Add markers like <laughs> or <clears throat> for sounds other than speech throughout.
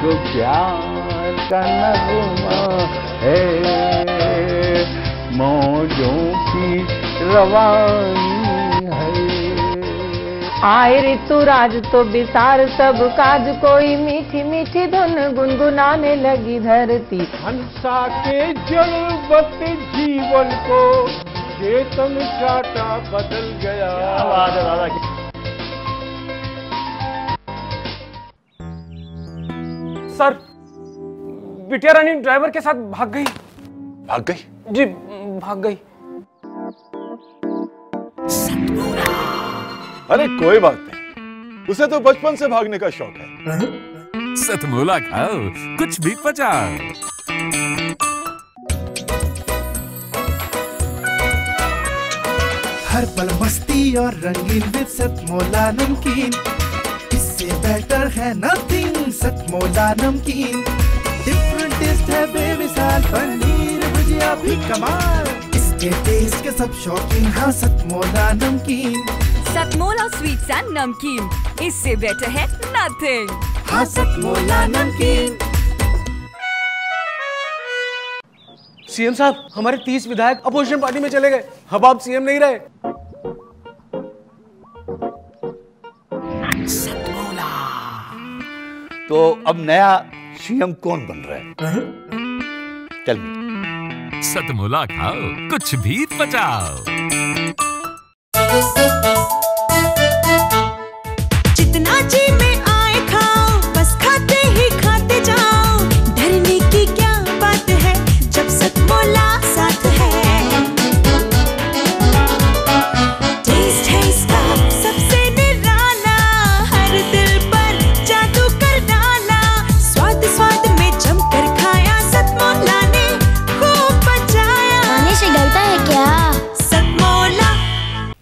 को प्यार का नगमा है मौजों की रवानी है आए ऋतु राज तो विसार सब काज कोई मीठी मीठी धुन गुनगुनाने लगी धरती हंसा के जलवत जीवन को चेतन चाटा बदल गया सर बिटिया रानी ड्राइवर के साथ भाग गई भाग गई जी भाग गई अरे कोई बात नहीं उसे तो बचपन से भागने का शौक है हाँ? सतमूला खाओ कुछ भी पचा हर पल मस्ती और रंगीन सतमोला नमकीन बेटर है नथिंग सच मोजा नमकीन डिफरेंट टेस्ट है बेमिसाल पनीर भुजिया भी कमाल इसके टेस्ट के सब शौकीन हाँ सच मोजा नमकीन सतमोला स्वीट्स एंड नमकीन इससे बेटर है नथिंग हाँ सतमोला नमकीन सीएम साहब हमारे तीस विधायक अपोजिशन पार्टी में चले गए अब आप सीएम नहीं रहे तो अब नया सीएम कौन बन रहा है चल सतमुला खाओ कुछ भी तो बचाओ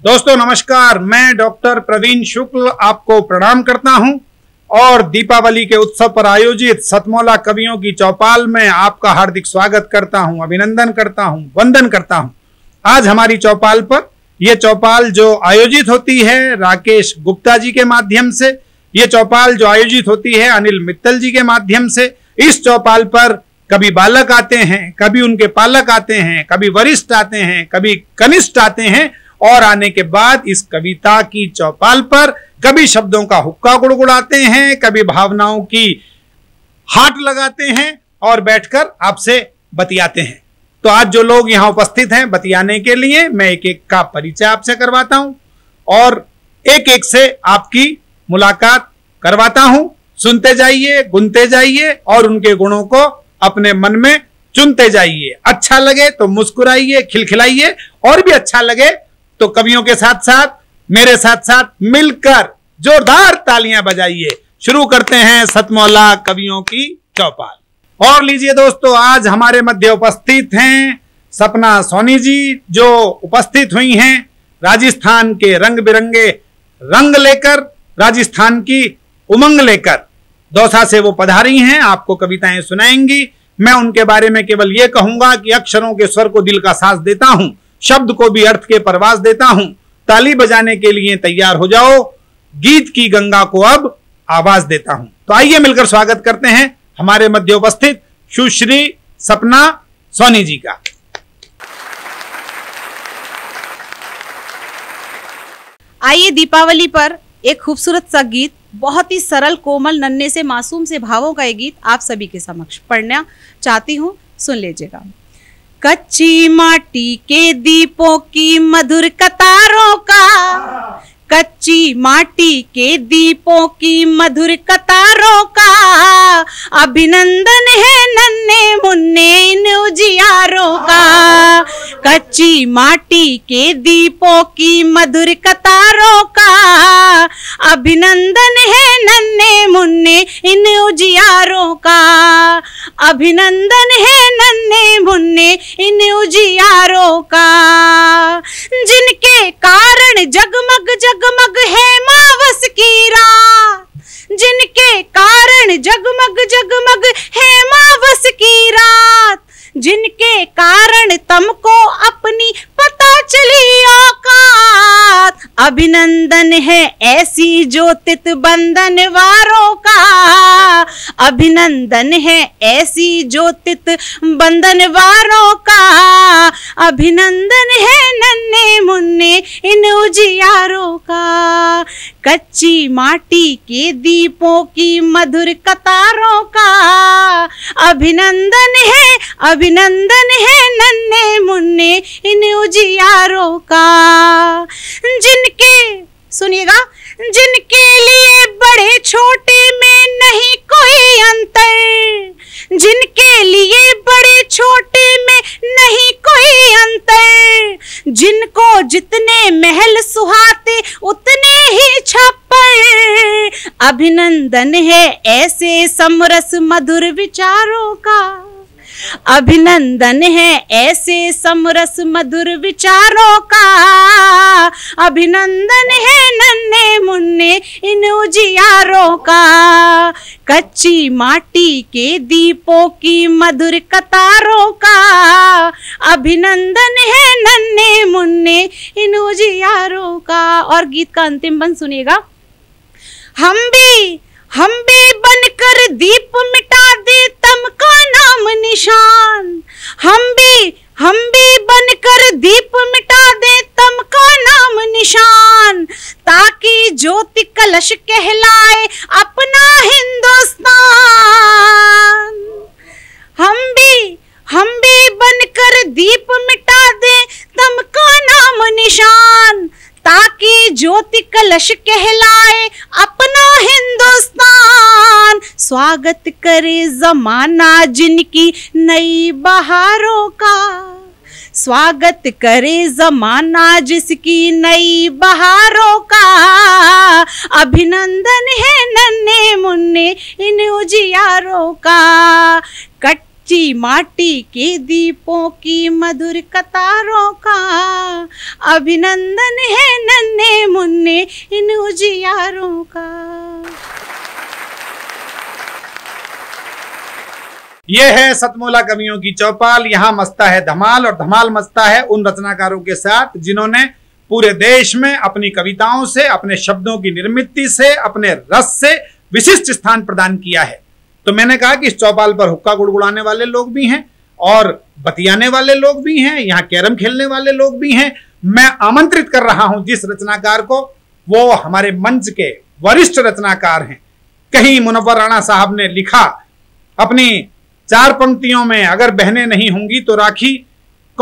दोस्तों नमस्कार मैं डॉक्टर प्रवीण शुक्ल आपको प्रणाम करता हूं और दीपावली के उत्सव पर आयोजित सतमोला कवियों की चौपाल में आपका हार्दिक स्वागत करता हूं अभिनंदन करता हूं वंदन करता हूं आज हमारी चौपाल पर यह चौपाल जो आयोजित होती है राकेश गुप्ता जी के माध्यम से ये चौपाल जो आयोजित होती है अनिल मित्तल जी के माध्यम से इस चौपाल पर कभी बालक आते हैं कभी उनके पालक आते हैं कभी वरिष्ठ आते हैं कभी कनिष्ठ आते हैं और आने के बाद इस कविता की चौपाल पर कभी शब्दों का हुक्का गुड़गुड़ाते हैं कभी भावनाओं की हाट लगाते हैं और बैठकर आपसे बतियाते हैं तो आज जो लोग यहाँ उपस्थित हैं बतियाने के लिए मैं एक एक का परिचय आपसे करवाता हूं और एक एक से आपकी मुलाकात करवाता हूं सुनते जाइए गुनते जाइए और उनके गुणों को अपने मन में चुनते जाइए अच्छा लगे तो मुस्कुराइए खिलखिलाइए और भी अच्छा लगे तो कवियों के साथ साथ मेरे साथ साथ मिलकर जोरदार तालियां बजाइए शुरू करते हैं सतमौला कवियों की चौपाल और लीजिए दोस्तों आज हमारे मध्य उपस्थित हैं सपना सोनी जी जो उपस्थित हुई हैं राजस्थान के रंग बिरंगे रंग लेकर राजस्थान की उमंग लेकर दौसा से वो पधारी हैं आपको कविताएं सुनाएंगी मैं उनके बारे में केवल ये कहूंगा कि अक्षरों के स्वर को दिल का सास देता हूं शब्द को भी अर्थ के परवास देता हूं ताली बजाने के लिए तैयार हो जाओ गीत की गंगा को अब आवाज देता हूं तो आइए मिलकर स्वागत करते हैं हमारे मध्य उपस्थित सुश्री सपना सोनी जी का आइए दीपावली पर एक खूबसूरत सा गीत बहुत ही सरल कोमल नन्हे से मासूम से भावों का ये गीत आप सभी के समक्ष पढ़ना चाहती हूँ सुन लीजिएगा कच्ची माटी के दीपों की मधुर कतारों का कच्ची माटी के दीपों की मधुर कतारों का अभिनंदन है नन्हे मुन्ने इन उजियारों का कच्ची माटी के दीपों की मधुर कतारों का अभिनंदन है नन्हे मुन्ने इन उजियारों का अभिनंदन है नन्हे मुन्ने इन उजियारों का जिनके कारण जगमग जग जगमग है मावस की जिनके कारण जगमग जगमग है मावस की रात जिनके कारण तमको अपनी पता चली औकात अभिनंदन है ऐसी जो तित बंधन वारों का अभिनंदन है ऐसी जो तित बंधन वारों का अभिनंदन है नन्हे मुन्ने इन उजियारों का कच्ची माटी के दीपों की मधुर कतारों का अभिनंदन है अभिनंदन है नन्हे मुन्ने इन उजियारों का जिनके सुनिएगा जिनके लिए बड़े छोटे में नहीं कोई अंतर जिनके लिए बड़े छोटे में नहीं कोई अंतर जिनको जितने महल सुहाते उतने ही छप्पर अभिनंदन है ऐसे समरस मधुर विचारों का अभिनंदन है ऐसे समरस मधुर विचारों का अभिनंदन है नन्हे मुन्ने इन उजियारों का कच्ची माटी के दीपों की मधुर कतारों का अभिनंदन है नन्हे मुन्ने इन उजियारों का और गीत का अंतिम बन सुनिएगा हम भी हम भी बनकर दीप मिटा दे तम का नाम निशान हम भी हम भी बनकर दीप मिटा दे तम का नाम निशान ताकि ज्योति कलश कहलाए अपना हिंदुस्तान हम भी हम भी बनकर दीप मिटा दे तम का नाम निशान ताकि ज्योति कलश कहलाए अपना हिंदुस्तान स्वागत करे जमाना जिनकी नई बहारों का स्वागत करे जमाना जिसकी नई बहारों का अभिनंदन है नन्हे मुन्ने इन उजियारों का कट कच्ची माटी के दीपों की मधुर कतारों का अभिनंदन है नन्हे मुन्ने इन उजियारों का ये है सतमोला कवियों की चौपाल यहाँ मस्ता है धमाल और धमाल मस्ता है उन रचनाकारों के साथ जिन्होंने पूरे देश में अपनी कविताओं से अपने शब्दों की निर्मित से अपने रस से विशिष्ट स्थान प्रदान किया है तो मैंने कहा कि इस चौपाल पर हुक्का गुड़गुड़ाने वाले लोग भी हैं और बतियाने वाले लोग भी हैं यहाँ कैरम खेलने वाले लोग भी हैं मैं आमंत्रित कर रहा हूं जिस रचनाकार को वो हमारे मंच के वरिष्ठ रचनाकार हैं कहीं मुनवर राणा साहब ने लिखा अपनी चार पंक्तियों में अगर बहने नहीं होंगी तो राखी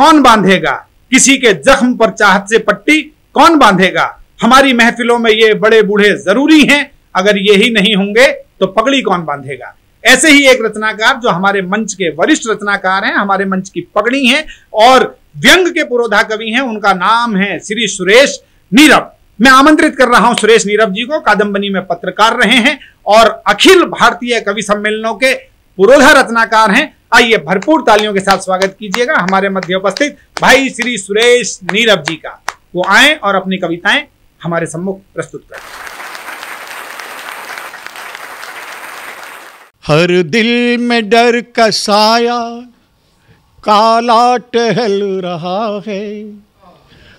कौन बांधेगा किसी के जख्म पर चाहत से पट्टी कौन बांधेगा हमारी महफिलों में ये बड़े बूढ़े जरूरी हैं अगर ये ही नहीं होंगे तो पगड़ी कौन बांधेगा ऐसे ही एक रचनाकार जो हमारे मंच के वरिष्ठ रचनाकार हैं हमारे मंच की पगड़ी हैं और व्यंग के पुरोधा कवि हैं उनका नाम है श्री सुरेश नीरव मैं आमंत्रित कर रहा हूं सुरेश नीरव जी को कादम्बनी में पत्रकार रहे हैं और अखिल भारतीय कवि सम्मेलनों के पुरोधा रचनाकार हैं आइए भरपूर तालियों के साथ स्वागत कीजिएगा हमारे मध्य उपस्थित भाई श्री सुरेश नीरव जी का वो आए और अपनी कविताएं हमारे सम्मुख प्रस्तुत करें हर दिल में डर का साया काला टहल रहा है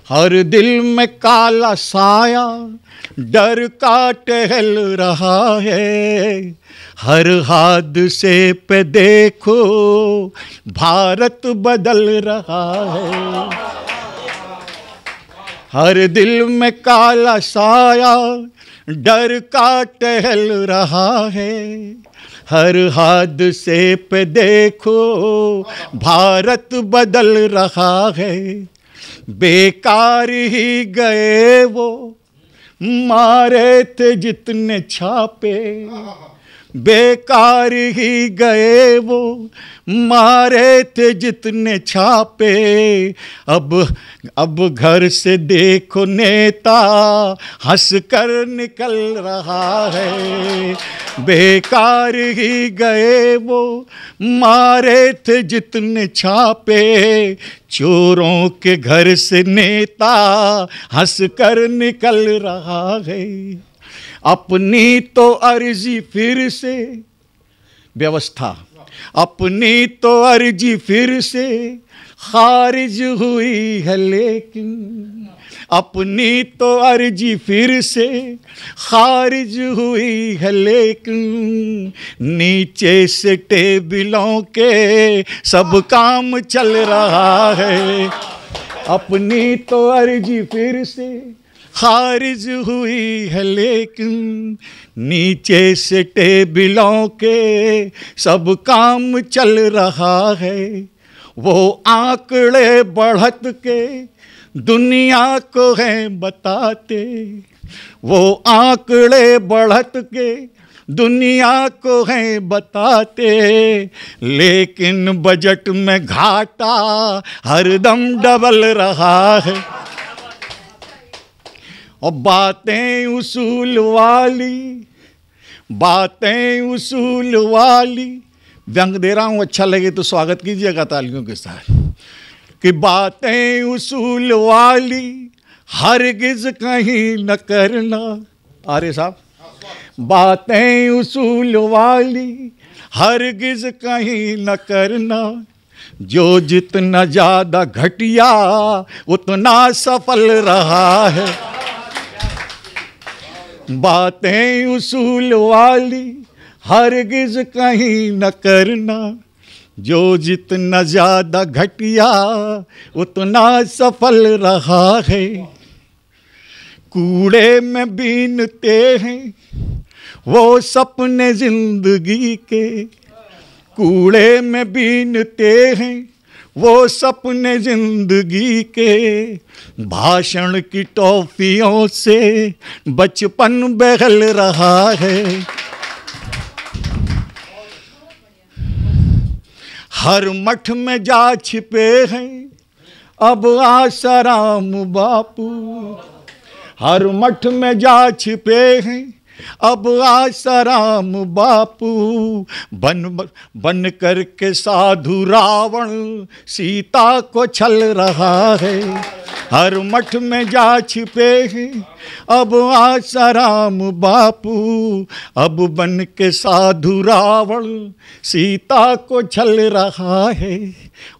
हर दिल में काला साया डर का टहल रहा है हर हादसे पे देखो भारत बदल रहा है हर दिल में काला साया डर का टहल रहा है हर हादसे पे देखो भारत बदल रहा है बेकार ही गए वो मारे थे जितने छापे बेकार ही गए वो मारे थे जितने छापे अब अब घर से देखो नेता हंस कर निकल रहा है बेकार ही गए वो मारे थे जितने छापे चोरों के घर से नेता हंस कर निकल रहा है अपनी तो अर्जी फिर से व्यवस्था अपनी तो अर्जी फिर से खारिज हुई है लेकिन अपनी तो अर्जी फिर से खारिज हुई है लेकिन नीचे से टेबलों के सब काम चल रहा है अपनी तो अर्जी फिर से खारिज हुई है लेकिन नीचे से टेबलों के सब काम चल रहा है वो आंकड़े बढ़त के दुनिया को हैं बताते वो आंकड़े बढ़त के दुनिया को हैं बताते लेकिन बजट में घाटा हरदम डबल रहा है और बातें उसूल वाली बातें उसूल वाली व्यंग दे रहा हूँ अच्छा लगे तो स्वागत कीजिएगा तालियों के साथ कि बातें उसूल वाली हरगिज कहीं न करना आर्य साहब बातें उसूल वाली हरगिज कहीं न करना जो जितना ज़्यादा घटिया उतना सफल रहा है बातें उसूल वाली हरगिज कहीं न करना जो जितना ज़्यादा घटिया उतना सफल रहा है कूड़े में बीनते हैं वो सपने जिंदगी के कूड़े में बीनते हैं वो सपने जिंदगी के भाषण की टॉफियों से बचपन बहल रहा है हर मठ में जा छिपे हैं अब आसाराम बापू हर मठ में जा छिपे हैं अब आसाराम बापू बन बन करके साधु रावण सीता को छल रहा है हर मठ में जा छिपे हैं अब आसाराम बापू अब बन के साधु रावण सीता को छल रहा है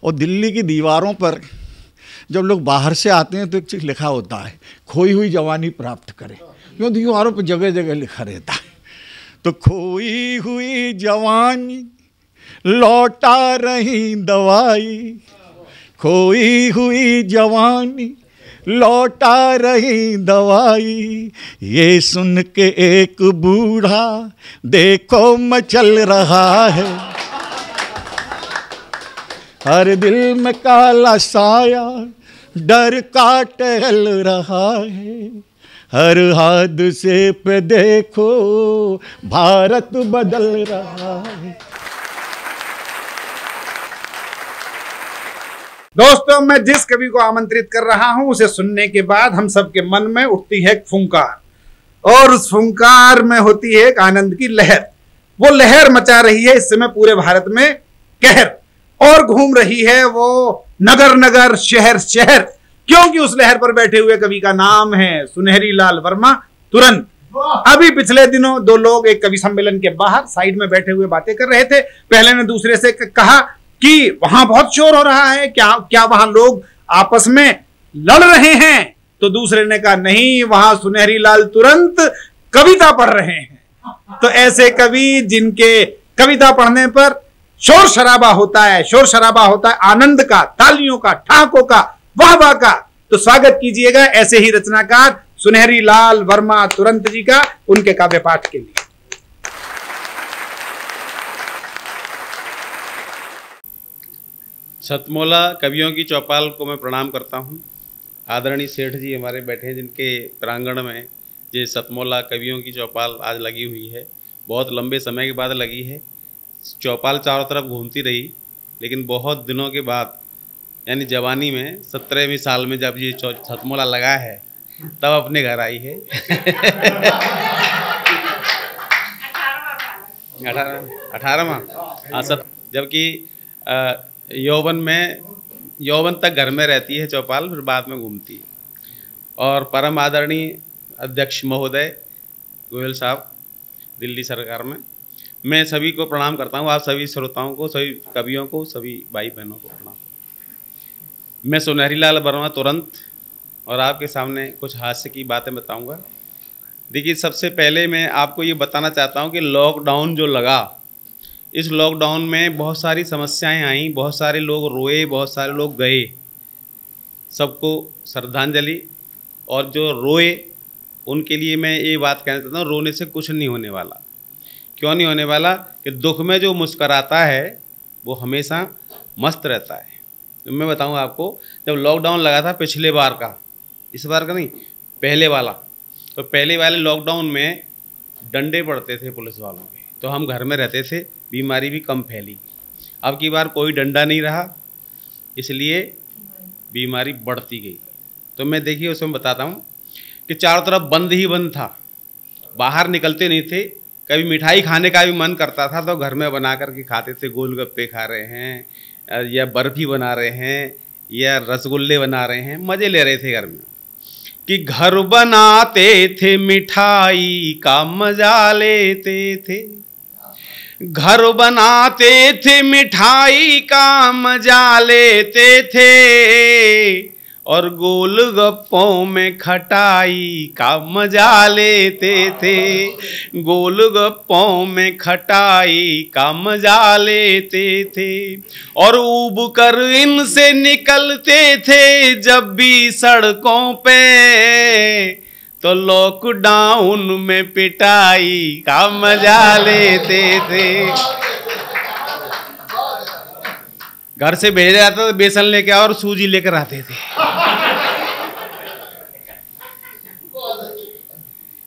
और दिल्ली की दीवारों पर जब लोग बाहर से आते हैं तो एक चीज़ लिखा होता है खोई हुई जवानी प्राप्त करें यूँ तो यूँ आरोप जगह जगह लिखा रहता है तो खोई हुई जवानी लौटा रही दवाई खोई हुई जवानी लौटा रही दवाई ये सुन के एक बूढ़ा देखो मचल रहा है हर दिल में काला साया डर का टहल रहा है हर से पे देखो भारत बदल रहा है दोस्तों मैं जिस कवि को आमंत्रित कर रहा हूं उसे सुनने के बाद हम सबके मन में उठती है एक फुंकार और उस फुंकार में होती है एक आनंद की लहर वो लहर मचा रही है इस समय पूरे भारत में कहर और घूम रही है वो नगर नगर शहर शहर क्योंकि उस लहर पर बैठे हुए कवि का नाम है सुनहरी लाल वर्मा तुरंत अभी पिछले दिनों दो लोग एक कवि सम्मेलन के बाहर साइड में बैठे हुए बातें कर रहे थे पहले ने दूसरे से कहा कि वहां बहुत शोर हो रहा है क्या क्या वहां लोग आपस में लड़ रहे हैं तो दूसरे ने कहा नहीं वहां सुनहरी लाल तुरंत कविता पढ़ रहे हैं तो ऐसे कवि जिनके कविता पढ़ने पर शोर शराबा होता है शोर शराबा होता है आनंद का तालियों का ठाकों का वाह वाह का तो स्वागत कीजिएगा ऐसे ही रचनाकार सुनहरी लाल वर्मा तुरंत जी का उनके काव्य पाठ के लिए सतमोला कवियों की चौपाल को मैं प्रणाम करता हूँ आदरणीय सेठ जी हमारे बैठे हैं जिनके प्रांगण में ये सतमोला कवियों की चौपाल आज लगी हुई है बहुत लंबे समय के बाद लगी है चौपाल चारों तरफ घूमती रही लेकिन बहुत दिनों के बाद यानी जवानी में सत्रहवीं साल में जब ये छतमोला लगा है तब अपने घर आई है अठारह अठारहवा हाँ सर जबकि यौवन में यौवन तक घर में रहती है चौपाल फिर बाद में घूमती है और परम आदरणीय अध्यक्ष महोदय गोयल साहब दिल्ली सरकार में मैं सभी को प्रणाम करता हूँ आप सभी श्रोताओं को सभी कवियों को सभी भाई बहनों को प्रणाम मैं सुनहरी लाल वर्मा तुरंत और आपके सामने कुछ हास्य की बातें बताऊंगा देखिए सबसे पहले मैं आपको ये बताना चाहता हूँ कि लॉकडाउन जो लगा इस लॉकडाउन में बहुत सारी समस्याएं आईं बहुत सारे लोग रोए बहुत सारे लोग गए सबको श्रद्धांजलि और जो रोए उनके लिए मैं ये बात कहना चाहता हूँ रोने से कुछ नहीं होने वाला क्यों नहीं होने वाला कि दुख में जो मुस्कराता है वो हमेशा मस्त रहता है मैं बताऊँ आपको जब लॉकडाउन लगा था पिछले बार का इस बार का नहीं पहले वाला तो पहले वाले लॉकडाउन में डंडे पड़ते थे पुलिस वालों के तो हम घर में रहते थे बीमारी भी कम फैली अब की बार कोई डंडा नहीं रहा इसलिए बीमारी बढ़ती गई तो मैं देखिए उसमें बताता हूँ कि चारों तरफ बंद ही बंद था बाहर निकलते नहीं थे कभी मिठाई खाने का भी मन करता था तो घर में बना करके खाते थे गोलगप्पे खा रहे हैं या बर्फ़ी बना रहे हैं या रसगुल्ले बना रहे हैं मज़े ले रहे थे घर में कि घर बनाते थे मिठाई का मज़ा लेते थे घर बनाते थे मिठाई का मज़ा लेते थे और गोल गप्पों में खटाई का मजा लेते थे गोल गप्पों में खटाई का मजा लेते थे और उब कर इनसे निकलते थे जब भी सड़कों पे तो लॉकडाउन में पिटाई का मजा लेते थे घर से भेजा जाता था बेसन लेके और सूजी लेकर आते थे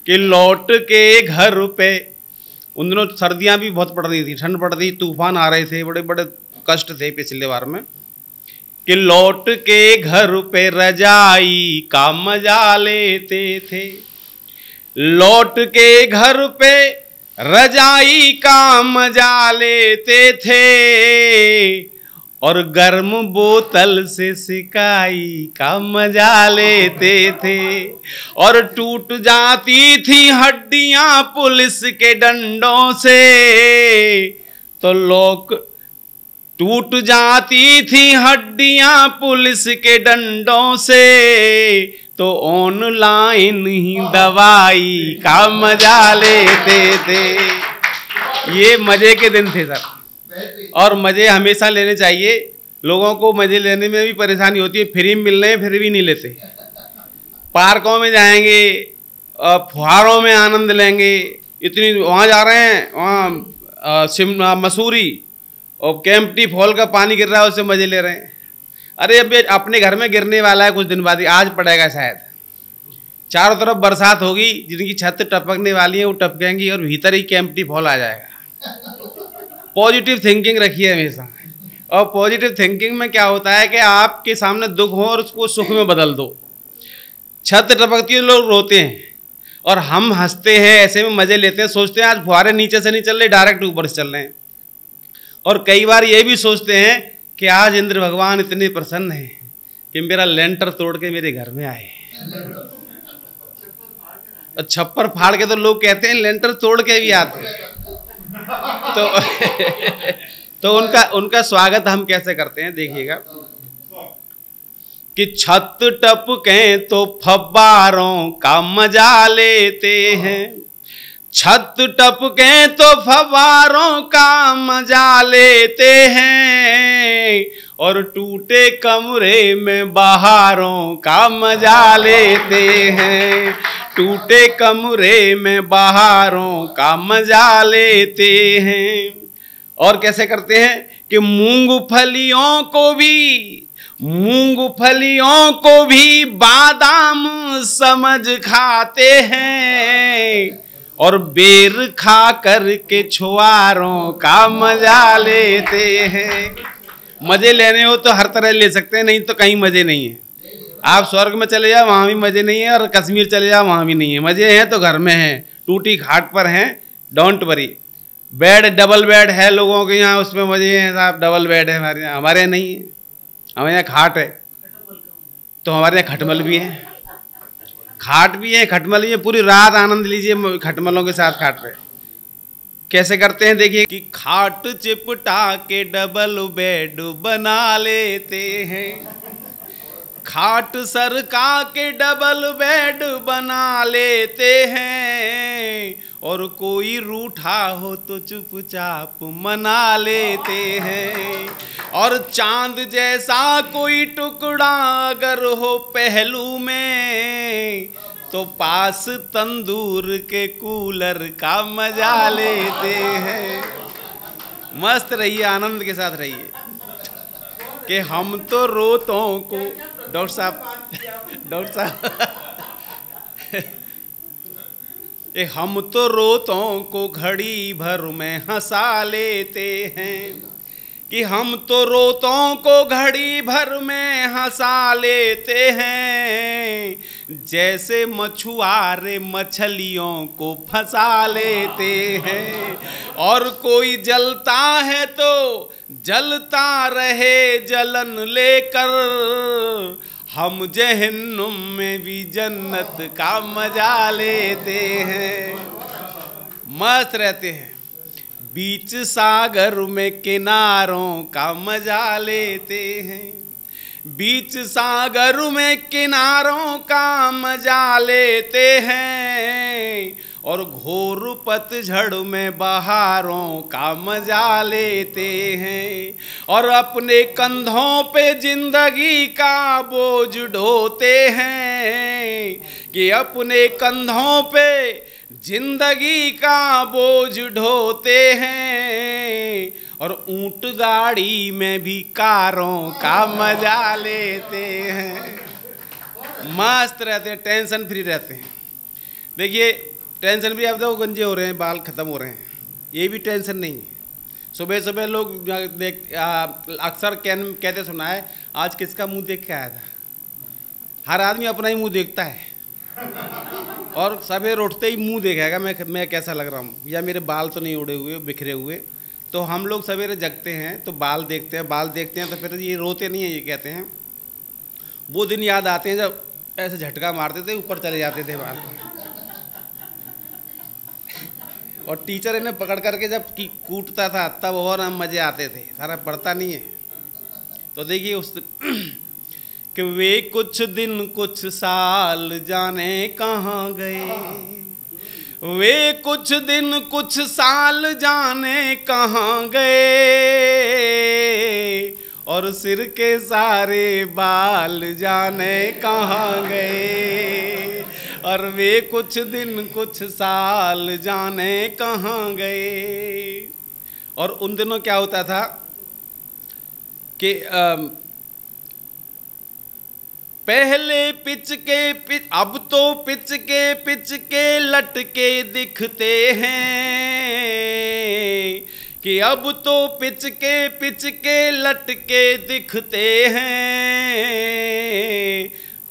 कि लौट के घर पे उन दिनों सर्दियाँ भी बहुत पड़ रही थी ठंड पड़ रही तूफान आ रहे थे बड़े बड़े कष्ट थे पिछले बार में कि लौट के घर पे रजाई का मजा लेते थे लौट के घर पे रजाई का मजा लेते थे और गर्म बोतल से सिकाई का मजा लेते थे और टूट जाती थी हड्डियां पुलिस के डंडों से तो लोग टूट जाती थी हड्डियां पुलिस के डंडों से तो ऑनलाइन ही दवाई का मजा लेते थे ये मजे के दिन थे सर और मज़े हमेशा लेने चाहिए लोगों को मज़े लेने में भी परेशानी होती है फ्री में मिल रहे हैं फिर भी नहीं लेते पार्कों में जाएंगे फुहारों में आनंद लेंगे इतनी वहाँ जा रहे हैं वहाँ शिमला मसूरी और कैंपटी फॉल का पानी गिर रहा है उससे मज़े ले रहे हैं अरे अब अपने घर में गिरने वाला है कुछ दिन बाद आज पड़ेगा शायद चारों तरफ बरसात होगी जिनकी छत टपकने वाली है वो टपकेंगी और भीतर ही कैंपटी फॉल आ जाएगा पॉजिटिव थिंकिंग रखिए हमेशा और पॉजिटिव थिंकिंग में क्या होता है कि आपके सामने दुख हो और उसको सुख में बदल दो छत टपकती है लोग रोते हैं और हम हंसते हैं ऐसे में मज़े लेते हैं सोचते हैं आज फुहारे नीचे से नहीं चल रहे डायरेक्ट ऊपर से चल रहे हैं और कई बार ये भी सोचते हैं कि आज इंद्र भगवान इतने प्रसन्न हैं कि मेरा लेंटर तोड़ के मेरे घर में आए और छप्पर फाड़ के तो लोग कहते हैं लेंटर तोड़ के भी आते हैं तो <laughs> तो उनका उनका स्वागत हम कैसे करते हैं देखिएगा कि छत टपके तो फब्बारों का मजा लेते हैं छत टपके तो फवारों का मजा लेते हैं और टूटे कमरे में बहारों का मजा लेते हैं टूटे कमरे में बहारों का मजा लेते हैं और कैसे करते हैं कि मूंगफलियों को भी मूंगफलियों को भी बादाम समझ खाते हैं और बेर खा कर के छुआरों का मजा लेते हैं मजे लेने हो तो हर तरह ले सकते हैं नहीं तो कहीं मजे नहीं है आप स्वर्ग में चले जाओ वहाँ भी मजे नहीं है और कश्मीर चले जाओ वहाँ भी नहीं है मजे हैं तो घर में हैं टूटी घाट पर हैं don't worry bed double bed है लोगों के यहाँ उसमें मजे हैं साहब डबल बेड है हमारे यहाँ हमारे यहाँ नहीं है हमारे यहाँ घाट है तो हमारे यहाँ खटमल भी है खाट भी है खटमल भी है पूरी रात आनंद लीजिए खटमलों के साथ खाट पे कैसे करते हैं देखिए कि खाट चिपटा के डबल बेड बना लेते हैं खाट सरका के डबल बेड बना लेते हैं और कोई रूठा हो तो चुपचाप मना लेते हैं और चांद जैसा कोई टुकड़ा अगर हो पहलू में तो पास तंदूर के कूलर का मजा लेते हैं मस्त रहिए आनंद के साथ रहिए कि हम तो रोतों को डॉक्टर साहब डॉक्टर साहब ए हम तो रोतों को घड़ी भर में हंसा लेते हैं कि हम तो रोतों को घड़ी भर में हंसा लेते हैं जैसे मछुआरे मछलियों को फंसा लेते हैं और कोई जलता है तो जलता रहे जलन लेकर हम जहन्नुम में भी जन्नत का मजा लेते हैं मस्त रहते हैं बीच सागर में किनारों का मजा लेते हैं बीच सागर में किनारों का मजा लेते हैं और घोर पतझड़ में बहारों का मजा लेते हैं और अपने कंधों पे जिंदगी का बोझ ढोते हैं कि अपने कंधों पे जिंदगी का बोझ ढोते हैं और ऊंट गाड़ी में भी कारों का मजा लेते हैं मस्त रहते हैं टेंशन फ्री रहते हैं देखिए टेंशन भी अब देखो गंजे हो रहे हैं बाल ख़त्म हो रहे हैं ये भी टेंशन नहीं है सुबह सुबह लोग देख अक्सर कह, कहते सुना है आज किसका मुंह देख के आया था हर आदमी अपना ही मुंह देखता है और सवेर उठते ही मुंह देखेगा मैं मैं कैसा लग रहा हूँ या मेरे बाल तो नहीं उड़े हुए बिखरे हुए तो हम लोग सवेरे जगते हैं तो बाल देखते हैं बाल देखते हैं तो फिर ये रोते नहीं हैं ये कहते हैं वो दिन याद आते हैं जब ऐसे झटका मारते थे ऊपर चले जाते थे बाल और टीचर इन्हें पकड़ करके जब कूटता था तब और हम मज़े आते थे सारा पढ़ता नहीं है तो देखिए उस <clears throat> कि वे कुछ दिन कुछ साल जाने कहाँ गए वे कुछ दिन कुछ साल जाने कहाँ गए और सिर के सारे बाल जाने कहाँ गए और वे कुछ दिन कुछ साल जाने कहाँ गए और उन दिनों क्या होता था कि पहले पिच के पिच अब तो पिच के पिच के लटके दिखते हैं कि अब तो पिच के पिच के लटके दिखते हैं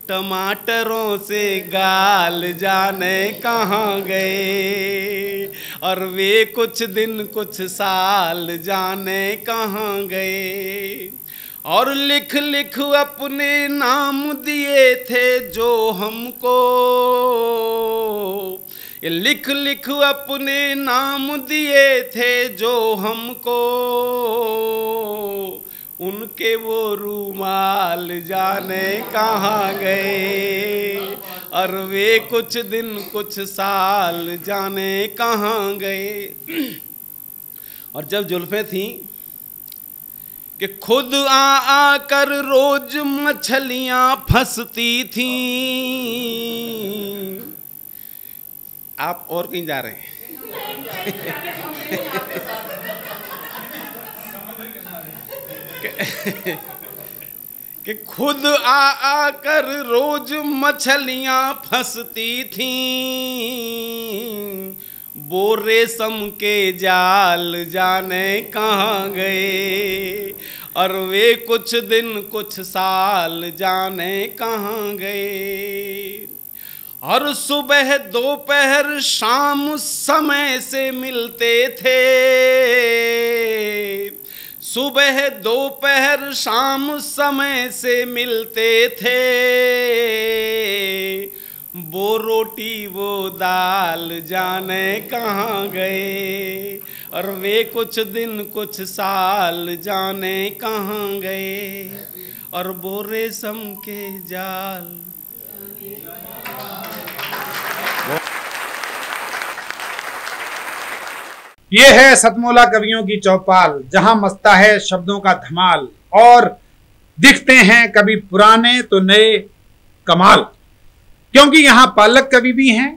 टमाटरों से गाल जाने कहाँ गए और वे कुछ दिन कुछ साल जाने कहाँ गए और लिख लिख अपने नाम दिए थे जो हमको लिख लिख अपने नाम दिए थे जो हमको उनके वो रूमाल जाने कहाँ गए और वे कुछ दिन कुछ साल जाने कहाँ गए और जब जुल्फे थीं कि खुद आ आकर रोज मछलियां फंसती थी आप और कहीं जा रहे हैं <laughs> कि खुद आ आकर रोज मछलियां फंसती थी वो रेशम के जाल जाने कहाँ गए और वे कुछ दिन कुछ साल जाने कहाँ गए और सुबह दोपहर शाम समय से मिलते थे सुबह दोपहर शाम समय से मिलते थे रोटी वो दाल जाने कहाँ गए और वे कुछ दिन कुछ साल जाने कहाँ गए और बोरे सम के जाल ये है सतमोला कवियों की चौपाल जहां मस्ता है शब्दों का धमाल और दिखते हैं कभी पुराने तो नए कमाल क्योंकि यहाँ बालक कवि भी हैं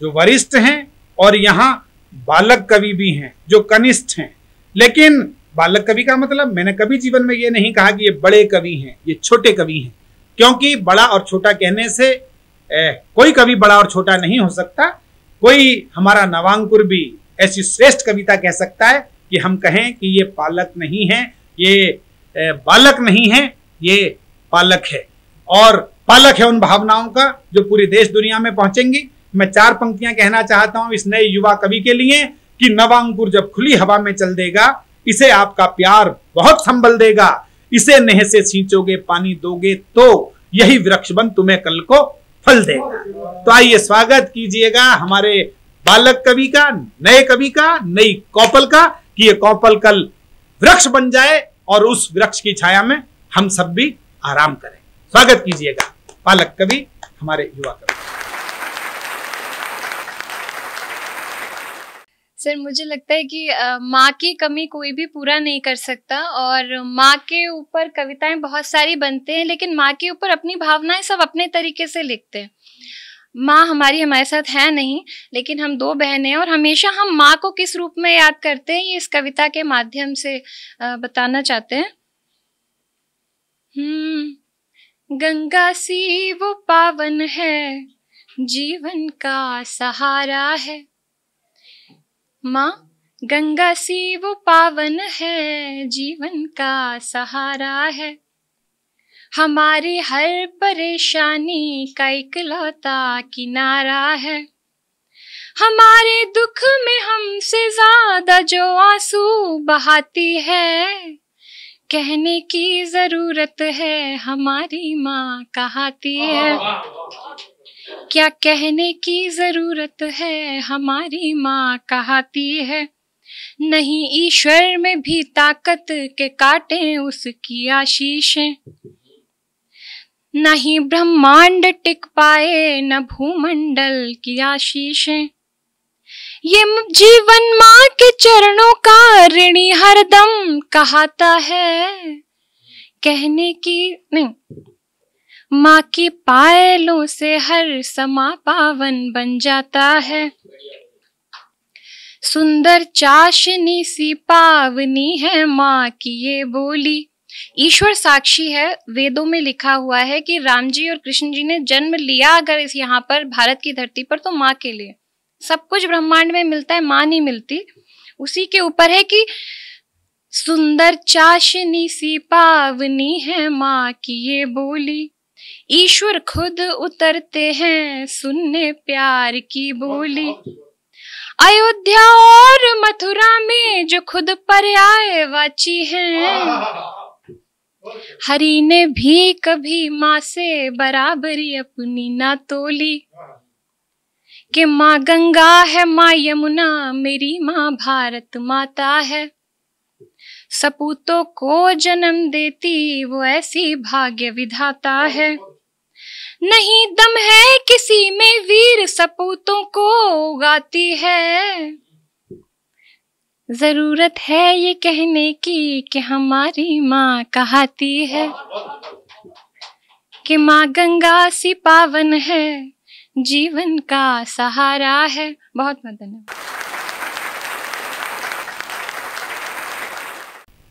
जो वरिष्ठ हैं और यहाँ बालक कवि भी हैं जो कनिष्ठ हैं लेकिन बालक कवि का मतलब मैंने कभी जीवन में ये नहीं कहा कि ये बड़े कवि हैं ये छोटे कवि हैं क्योंकि बड़ा और छोटा कहने से ए, कोई कवि बड़ा और छोटा नहीं हो सकता कोई हमारा नवांकुर भी ऐसी श्रेष्ठ कविता कह सकता है कि हम कहें कि ये पालक नहीं है ये बालक नहीं है ये पालक है और पालक है उन भावनाओं का जो पूरी देश दुनिया में पहुंचेंगी मैं चार पंक्तियां कहना चाहता हूं इस नए युवा कवि के लिए कि नवांकुर जब खुली हवा में चल देगा इसे आपका प्यार बहुत संभल देगा इसे नेह से सींचोगे पानी दोगे तो यही वृक्ष बन तुम्हें कल को फल देगा तो आइए स्वागत कीजिएगा हमारे बालक कवि का नए कवि का नई कौपल का कि ये कौपल कल वृक्ष बन जाए और उस वृक्ष की छाया में हम सब भी आराम करें स्वागत कीजिएगा पालक कवि हमारे युवा कवि सर मुझे लगता है कि माँ की कमी कोई भी पूरा नहीं कर सकता और माँ के ऊपर कविताएं बहुत सारी बनते हैं लेकिन माँ के ऊपर अपनी भावनाएं सब अपने तरीके से लिखते हैं माँ हमारी हमारे साथ है नहीं लेकिन हम दो बहनें हैं और हमेशा हम माँ को किस रूप में याद करते हैं ये इस कविता के माध्यम से बताना चाहते हैं हम्म गंगा सी वो पावन है जीवन का सहारा है माँ गंगा सी वो पावन है जीवन का सहारा है हमारी हर परेशानी का इकलौता किनारा है हमारे दुख में हमसे ज्यादा जो आंसू बहाती है कहने की जरूरत है हमारी माँ कहाती है क्या कहने की जरूरत है हमारी माँ कहाती है नहीं ईश्वर में भी ताकत के काटे उसकी आशीषें नहीं ब्रह्मांड टिक पाए न भूमंडल की आशीषें ये जीवन माँ के चरणों का ऋणी हरदम कहता है कहने की नहीं माँ की पायलों से हर समा पावन बन जाता है सुंदर चाशनी सी पावनी है माँ की ये बोली ईश्वर साक्षी है वेदों में लिखा हुआ है कि राम जी और कृष्ण जी ने जन्म लिया अगर इस यहाँ पर भारत की धरती पर तो माँ के लिए सब कुछ ब्रह्मांड में मिलता है मां नहीं मिलती उसी के ऊपर है कि सुंदर चाशनी सी पावनी है माँ की ये बोली ईश्वर खुद उतरते हैं सुनने प्यार की बोली अयोध्या और मथुरा में जो खुद पर्याय वाची हैं हरी ने भी कभी माँ से बराबरी अपनी ना तोली कि माँ गंगा है माँ यमुना मेरी माँ भारत माता है सपूतों को जन्म देती वो ऐसी भाग्य विधाता है नहीं दम है किसी में वीर सपूतों को उगाती है जरूरत है ये कहने की कि हमारी माँ कहती है कि माँ गंगा सी पावन है जीवन का सहारा है बहुत बहुत धन्यवाद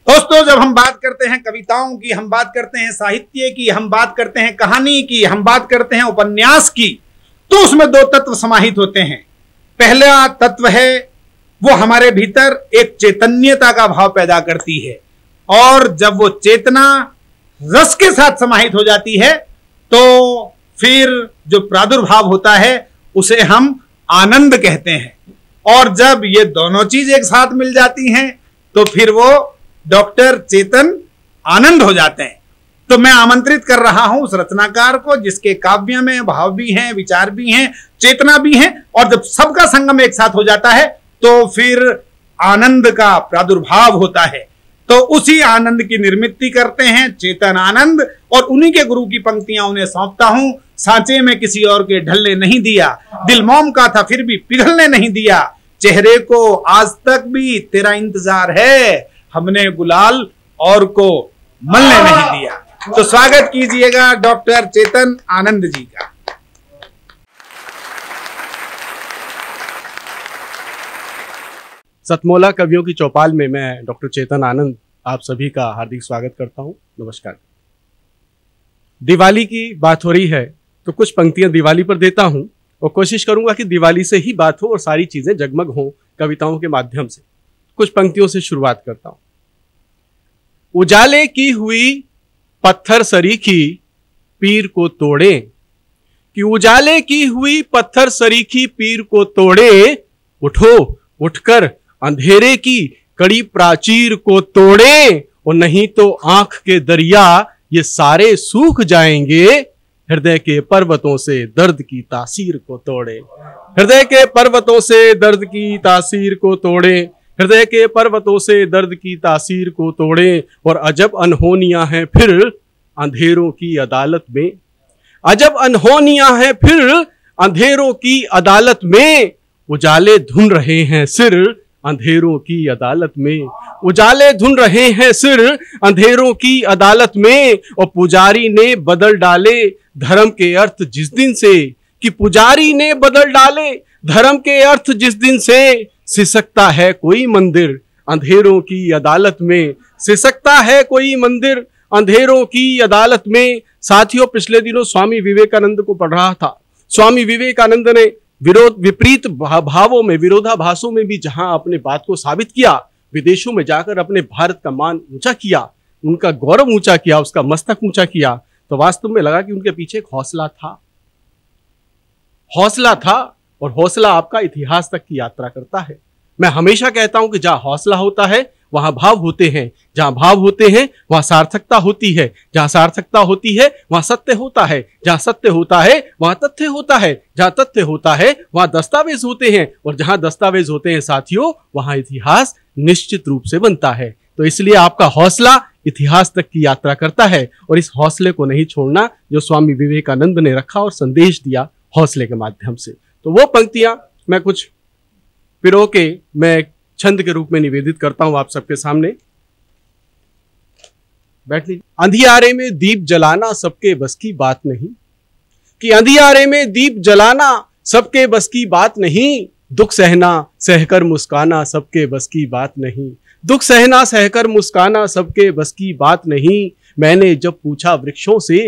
दोस्तों जब हम बात करते हैं कविताओं की हम बात करते हैं साहित्य की हम बात करते हैं कहानी की हम बात करते हैं उपन्यास की तो उसमें दो तत्व समाहित होते हैं पहला तत्व है वो हमारे भीतर एक चैतन्यता का भाव पैदा करती है और जब वो चेतना रस के साथ समाहित हो जाती है तो फिर जो प्रादुर्भाव होता है उसे हम आनंद कहते हैं और जब ये दोनों चीज एक साथ मिल जाती हैं तो फिर वो डॉक्टर चेतन आनंद हो जाते हैं तो मैं आमंत्रित कर रहा हूं उस रचनाकार को जिसके काव्य में भाव भी हैं विचार भी हैं चेतना भी है और जब सबका संगम एक साथ हो जाता है तो फिर आनंद का प्रादुर्भाव होता है तो उसी आनंद की निर्मित करते हैं चेतन आनंद और उन्हीं के गुरु की पंक्तियां उन्हें सौंपता हूं सांचे में किसी और के ढलने नहीं दिया दिल मोम का था फिर भी पिघलने नहीं दिया चेहरे को आज तक भी तेरा इंतजार है हमने गुलाल और को मलने नहीं दिया तो स्वागत कीजिएगा डॉक्टर चेतन आनंद जी का सतमोला कवियों की चौपाल में मैं डॉक्टर चेतन आनंद आप सभी का हार्दिक स्वागत करता हूं नमस्कार दिवाली की बात हो रही है तो कुछ पंक्तियां दिवाली पर देता हूं और कोशिश करूंगा कि दिवाली से ही बात हो और सारी चीज़ें जगमग हों कविताओं के माध्यम से कुछ पंक्तियों से शुरुआत करता हूं उजाले की हुई पत्थर सरी की पीर को तोड़े कि उजाले की हुई पत्थर सरीखी पीर को तोड़े उठो उठकर अंधेरे की कड़ी प्राचीर को तोड़े और नहीं तो आंख के दरिया ये सारे सूख जाएंगे हृदय के पर्वतों से दर्द की तासीर को तोड़े हृदय के पर्वतों से दर्द की तासीर को तोड़े हृदय के पर्वतों से दर्द की तासीर को तोड़े और अजब अनहोनिया है फिर अंधेरों की अदालत में अजब अनहोनिया है फिर अंधेरों की अदालत में उजाले धुन रहे हैं सिर अंधेरों की अदालत में उजाले धुन रहे हैं सिर अंधेरों की अदालत में और पुजारी ने बदल डाले धर्म के अर्थ जिस दिन से कि पुजारी ने बदल डाले धर्म के अर्थ जिस दिन से सिसकता है कोई मंदिर अंधेरों की अदालत में सिसकता है कोई मंदिर अंधेरों की अदालत में साथियों पिछले दिनों स्वामी विवेकानंद को पढ़ रहा था स्वामी विवेकानंद ने विरोध विपरीत भावों में विरोधाभासों में भी जहां अपने बात को साबित किया विदेशों में जाकर अपने भारत का मान ऊंचा किया उनका गौरव ऊंचा किया उसका मस्तक ऊंचा किया तो वास्तव में लगा कि उनके पीछे एक हौसला था हौसला था और हौसला आपका इतिहास तक की यात्रा करता है मैं हमेशा कहता हूं कि जहां हौसला होता है वहां भाव होते हैं जहां भाव होते हैं वहां सार्थकता होती है जहां सार्थकता होती है वहां सत्य होता है जहां सत्य होता है वहां तथ्य होता है जहां तथ्य होता है वहां दस्तावेज होते हैं और जहां दस्तावेज होते हैं साथियों वहां इतिहास निश्चित रूप से बनता है तो इसलिए आपका हौसला इतिहास तक की यात्रा करता है और इस हौसले को नहीं छोड़ना जो स्वामी विवेकानंद ने रखा और संदेश दिया हौसले के माध्यम से तो वो पंक्तियां मैं कुछ पिरो के मैं छंद के रूप में निवेदित करता हूं आप सबके सामने बैठ लीजिए अंधियारे में दीप जलाना सबके बस की बात नहीं कि अंधियारे में दीप जलाना सबके बस की बात नहीं दुख सहना सहकर मुस्काना सबके बस की बात नहीं दुख सहना सहकर मुस्काना सबके बस की बात नहीं मैंने जब पूछा वृक्षों से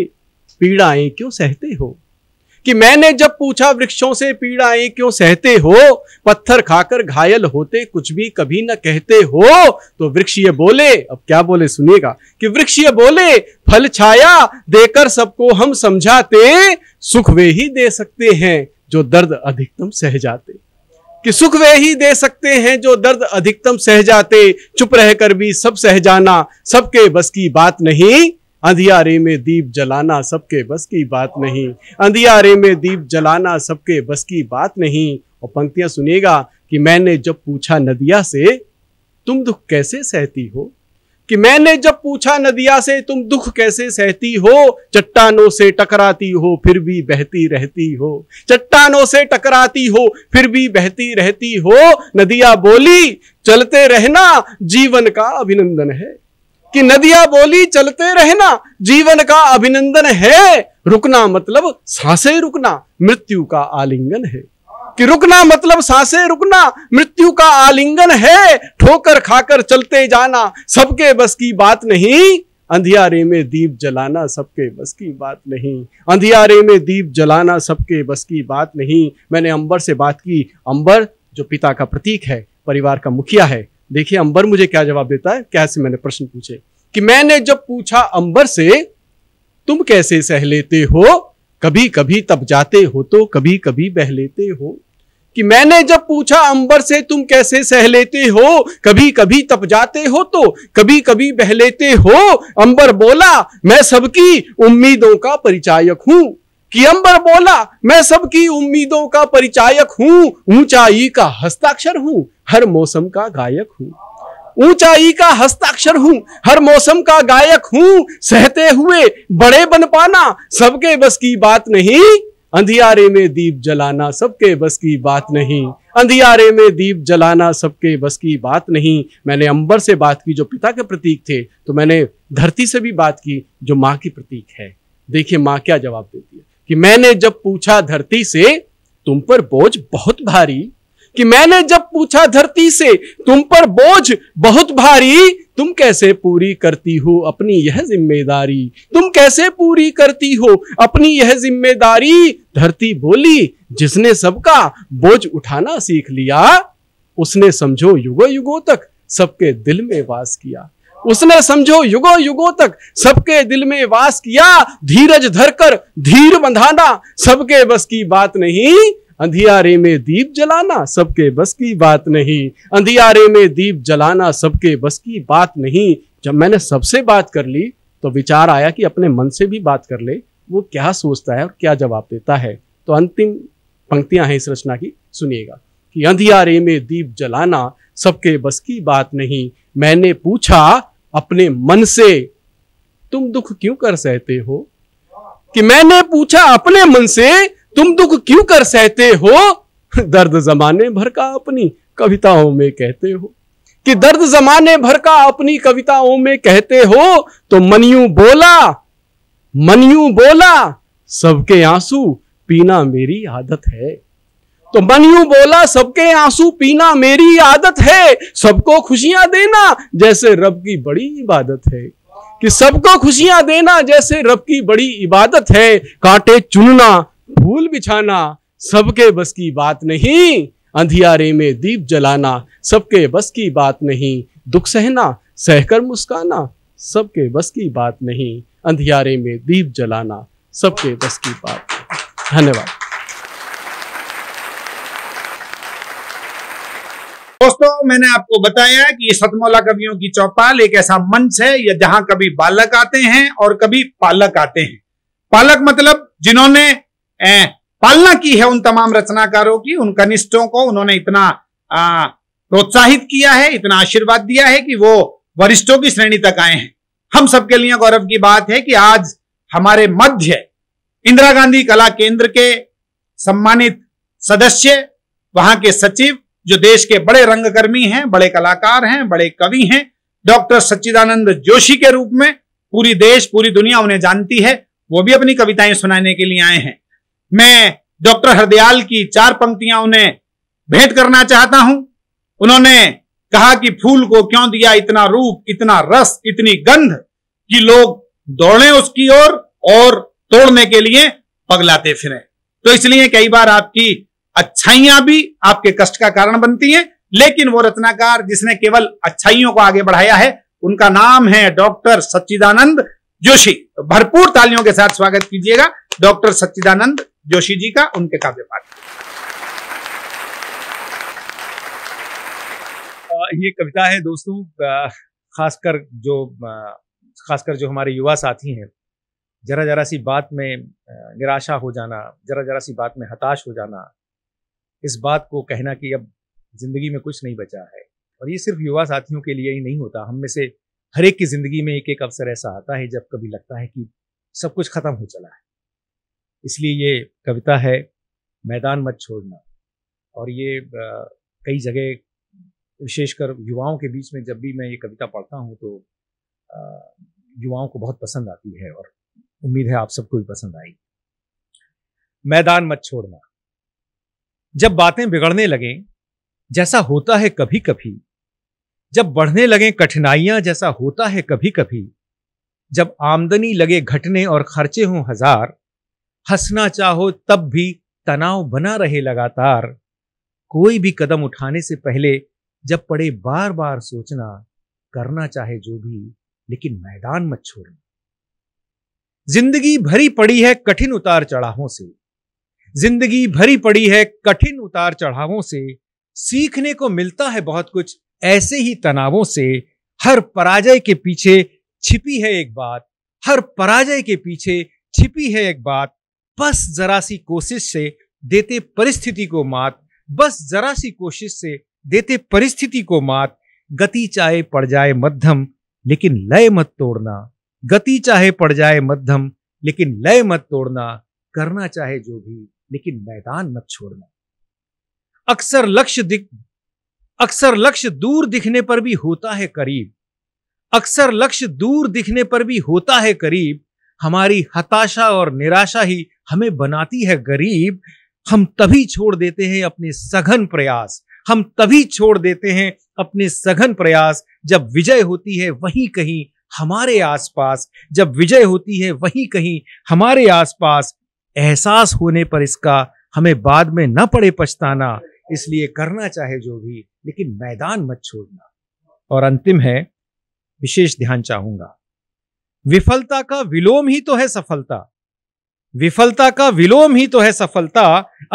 पीड़ाएं क्यों सहते हो कि मैंने जब पूछा वृक्षों से पीड़ाएं क्यों सहते हो पत्थर खाकर घायल होते कुछ भी कभी न कहते हो तो वृक्ष ये बोले अब क्या बोले सुनिएगा कि वृक्ष ये बोले फल छाया देकर सबको हम समझाते सुख वे ही दे सकते हैं जो दर्द अधिकतम सह जाते कि सुख वे ही दे सकते हैं जो दर्द अधिकतम सह जाते चुप रहकर भी सब सह जाना सबके बस की बात नहीं अंधियारे में दीप जलाना सबके बस की बात नहीं अंधियारे में दीप जलाना सबके बस की बात नहीं और पंक्तियां सुनिएगा कि मैंने जब पूछा नदिया से तुम दुख कैसे सहती हो कि मैंने जब पूछा नदिया से तुम दुख कैसे सहती हो चट्टानों से टकराती हो फिर भी बहती रहती हो चट्टानों से टकराती हो फिर भी बहती रहती हो नदिया बोली चलते रहना जीवन का अभिनंदन है कि नदिया बोली चलते रहना जीवन का अभिनंदन है रुकना मतलब सांसे रुकना मृत्यु का आलिंगन है कि रुकना मतलब सांसे रुकना मृत्यु का आलिंगन है ठोकर खाकर चलते जाना सबके बस की बात नहीं अंधियारे में दीप जलाना सबके बस की बात नहीं अंधियारे में दीप जलाना सबके बस की बात नहीं मैंने अंबर से बात की अंबर जो पिता का प्रतीक है परिवार का मुखिया है देखिए अंबर मुझे क्या जवाब देता है कैसे मैंने प्रश्न पूछे कि मैंने जब पूछा अंबर से तुम कैसे सह लेते हो कभी कभी तब जाते हो तो कभी कभी बह लेते हो कि मैंने जब पूछा अंबर से तुम कैसे सह लेते हो कभी कभी तप जाते हो तो कभी कभी बह लेते हो अंबर बोला मैं सबकी उम्मीदों का परिचायक हूं कि अंबर बोला मैं सबकी उम्मीदों का परिचायक हूं ऊंचाई का हस्ताक्षर हूं हर मौसम का गायक हूं ऊंचाई का हस्ताक्षर हूं हर मौसम का गायक हूं सहते हुए बड़े बन पाना सबके बस की बात नहीं अंधियारे में दीप जलाना सबके बस की बात नहीं अंधियारे में दीप जलाना सबके बस की बात नहीं मैंने अंबर से बात की जो पिता के प्रतीक थे तो मैंने धरती से भी बात की जो माँ की प्रतीक है देखिए माँ क्या जवाब देती है कि मैंने जब पूछा धरती से तुम पर बोझ बहुत भारी कि मैंने जब पूछा धरती से तुम पर बोझ बहुत भारी तुम कैसे पूरी करती हो अपनी यह जिम्मेदारी तुम कैसे पूरी करती हो अपनी यह जिम्मेदारी धरती बोली जिसने सबका बोझ उठाना सीख लिया उसने समझो युगो युगों तक सबके दिल में वास किया उसने समझो युगो युगो तक सबके दिल में वास किया धीरज धरकर धीर बंधाना सबके बस की बात नहीं अंधियारे में दीप जलाना सबके बस की बात नहीं अंधियारे में दीप जलाना सबके बस की बात नहीं जब मैंने सबसे बात कर ली तो विचार आया कि अपने मन से भी बात कर ले वो क्या सोचता है और क्या जवाब देता है तो अंतिम पंक्तियां हैं इस रचना की सुनिएगा कि अंधियारे में दीप जलाना सबके बस की बात नहीं मैंने पूछा अपने मन से तुम दुख क्यों कर सहते हो कि मैंने पूछा अपने मन से तुम दुख क्यों कर सहते हो दर्द जमाने भर का अपनी कविताओं में कहते हो कि दर्द जमाने भर का अपनी कविताओं में कहते हो तो मनयू बोला मनयू बोला सबके आंसू पीना मेरी आदत है तो बनियू बोला सबके आंसू पीना मेरी आदत है सबको खुशियां देना जैसे रब की बड़ी इबादत है कि सबको खुशियां देना जैसे रब की बड़ी इबादत है कांटे चुनना फूल बिछाना सबके बस की बात नहीं अंधियारे में दीप जलाना सबके बस की बात नहीं दुख सहना सहकर मुस्काना सबके बस की बात नहीं अंधियारे में दीप जलाना सबके बस की बात धन्यवाद दोस्तों मैंने आपको बताया कि सतमौला कवियों की चौपाल एक ऐसा मंच है या जहां कभी बालक आते हैं और कभी पालक आते हैं पालक मतलब जिन्होंने पालना की है उन तमाम रचनाकारों की उन कनिष्ठों को उन्होंने इतना प्रोत्साहित किया है इतना आशीर्वाद दिया है कि वो वरिष्ठों की श्रेणी तक आए हैं हम सबके लिए गौरव की बात है कि आज हमारे मध्य इंदिरा गांधी कला केंद्र के सम्मानित सदस्य वहां के सचिव जो देश के बड़े रंगकर्मी हैं बड़े कलाकार हैं बड़े कवि हैं डॉक्टर सच्चिदानंद जोशी के रूप में पूरी देश पूरी दुनिया उन्हें जानती है वो भी अपनी कविताएं सुनाने के लिए आए हैं मैं डॉक्टर हरदयाल की चार पंक्तियां उन्हें भेंट करना चाहता हूं उन्होंने कहा कि फूल को क्यों दिया इतना रूप इतना रस इतनी गंध कि लोग दौड़े उसकी ओर और, और तोड़ने के लिए पगलाते फिरे तो इसलिए कई बार आपकी अच्छाइयां भी आपके कष्ट का कारण बनती हैं लेकिन वो रत्नाकार जिसने केवल अच्छाइयों को आगे बढ़ाया है उनका नाम है डॉक्टर सच्चिदानंद जोशी तो भरपूर तालियों के साथ स्वागत कीजिएगा डॉक्टर सच्चिदानंद जोशी जी का उनके काव्य पाठ ये कविता है दोस्तों खासकर जो खासकर जो हमारे युवा साथी हैं जरा जरा सी बात में निराशा हो जाना जरा जरा सी बात में हताश हो जाना इस बात को कहना कि अब ज़िंदगी में कुछ नहीं बचा है और ये सिर्फ युवा साथियों के लिए ही नहीं होता हम में से हर एक की ज़िंदगी में एक एक अवसर ऐसा आता है जब कभी लगता है कि सब कुछ ख़त्म हो चला है इसलिए ये कविता है मैदान मत छोड़ना और ये कई जगह विशेषकर युवाओं के बीच में जब भी मैं ये कविता पढ़ता हूँ तो युवाओं को बहुत पसंद आती है और उम्मीद है आप सबको भी पसंद आएगी मैदान मत छोड़ना जब बातें बिगड़ने लगें जैसा होता है कभी कभी जब बढ़ने लगें कठिनाइयां जैसा होता है कभी कभी जब आमदनी लगे घटने और खर्चे हों हजार हंसना चाहो तब भी तनाव बना रहे लगातार कोई भी कदम उठाने से पहले जब पड़े बार बार सोचना करना चाहे जो भी लेकिन मैदान मत छोड़ना जिंदगी भरी पड़ी है कठिन उतार चढ़ावों से जिंदगी भरी पड़ी है कठिन उतार चढ़ावों से सीखने को मिलता है बहुत कुछ ऐसे ही तनावों से हर पराजय के पीछे छिपी है एक बात हर पराजय के पीछे छिपी है एक बात बस जरा सी कोशिश से देते परिस्थिति को मात बस जरा सी कोशिश से देते परिस्थिति को मात गति चाहे पड़ जाए मध्यम लेकिन लय मत तोड़ना गति चाहे पड़ जाए मध्यम लेकिन लय मत तोड़ना करना चाहे जो भी लेकिन मैदान मत छोड़ना अक्सर लक्ष्य दिख अक्सर लक्ष्य दूर दिखने पर भी होता है करीब अक्सर लक्ष्य दूर दिखने पर भी होता है करीब हमारी हताशा और निराशा ही हमें बनाती है गरीब हम तभी छोड़ देते हैं अपने सघन प्रयास हम तभी छोड़ देते हैं अपने सघन प्रयास जब विजय होती है वहीं कहीं हमारे आसपास जब विजय होती है वहीं कहीं हमारे आसपास एहसास होने पर इसका हमें बाद में न पड़े पछताना इसलिए करना चाहे जो भी लेकिन मैदान मत छोड़ना और अंतिम है विशेष ध्यान चाहूंगा विफलता का विलोम ही तो है सफलता विफलता का विलोम ही तो है सफलता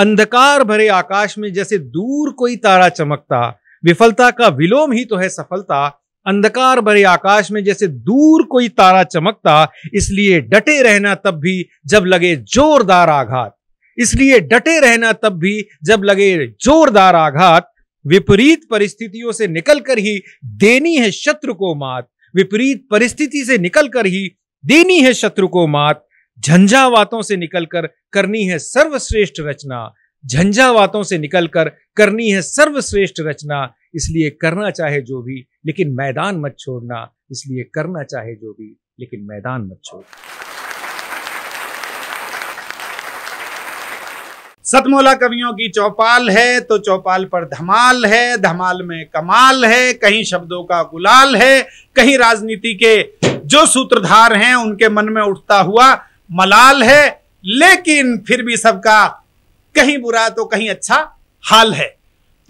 अंधकार भरे आकाश में जैसे दूर कोई तारा चमकता विफलता का विलोम ही तो है सफलता अंधकार भरे आकाश में जैसे दूर कोई तारा चमकता इसलिए डटे रहना तब भी जब लगे जोरदार आघात इसलिए डटे रहना तब भी जब लगे जोरदार आघात विपरीत परिस्थितियों से निकलकर ही देनी है शत्रु को मात विपरीत परिस्थिति से निकलकर ही देनी है शत्रु को मात झंझावातों से निकलकर करनी है सर्वश्रेष्ठ रचना झंझावातों से निकलकर करनी है सर्वश्रेष्ठ रचना इसलिए करना चाहे जो भी लेकिन मैदान मत छोड़ना इसलिए करना चाहे जो भी लेकिन मैदान मत छोड़ना सतमोला कवियों की चौपाल है तो चौपाल पर धमाल है धमाल में कमाल है कहीं शब्दों का गुलाल है कहीं राजनीति के जो सूत्रधार हैं उनके मन में उठता हुआ मलाल है लेकिन फिर भी सबका कहीं बुरा तो कहीं अच्छा हाल है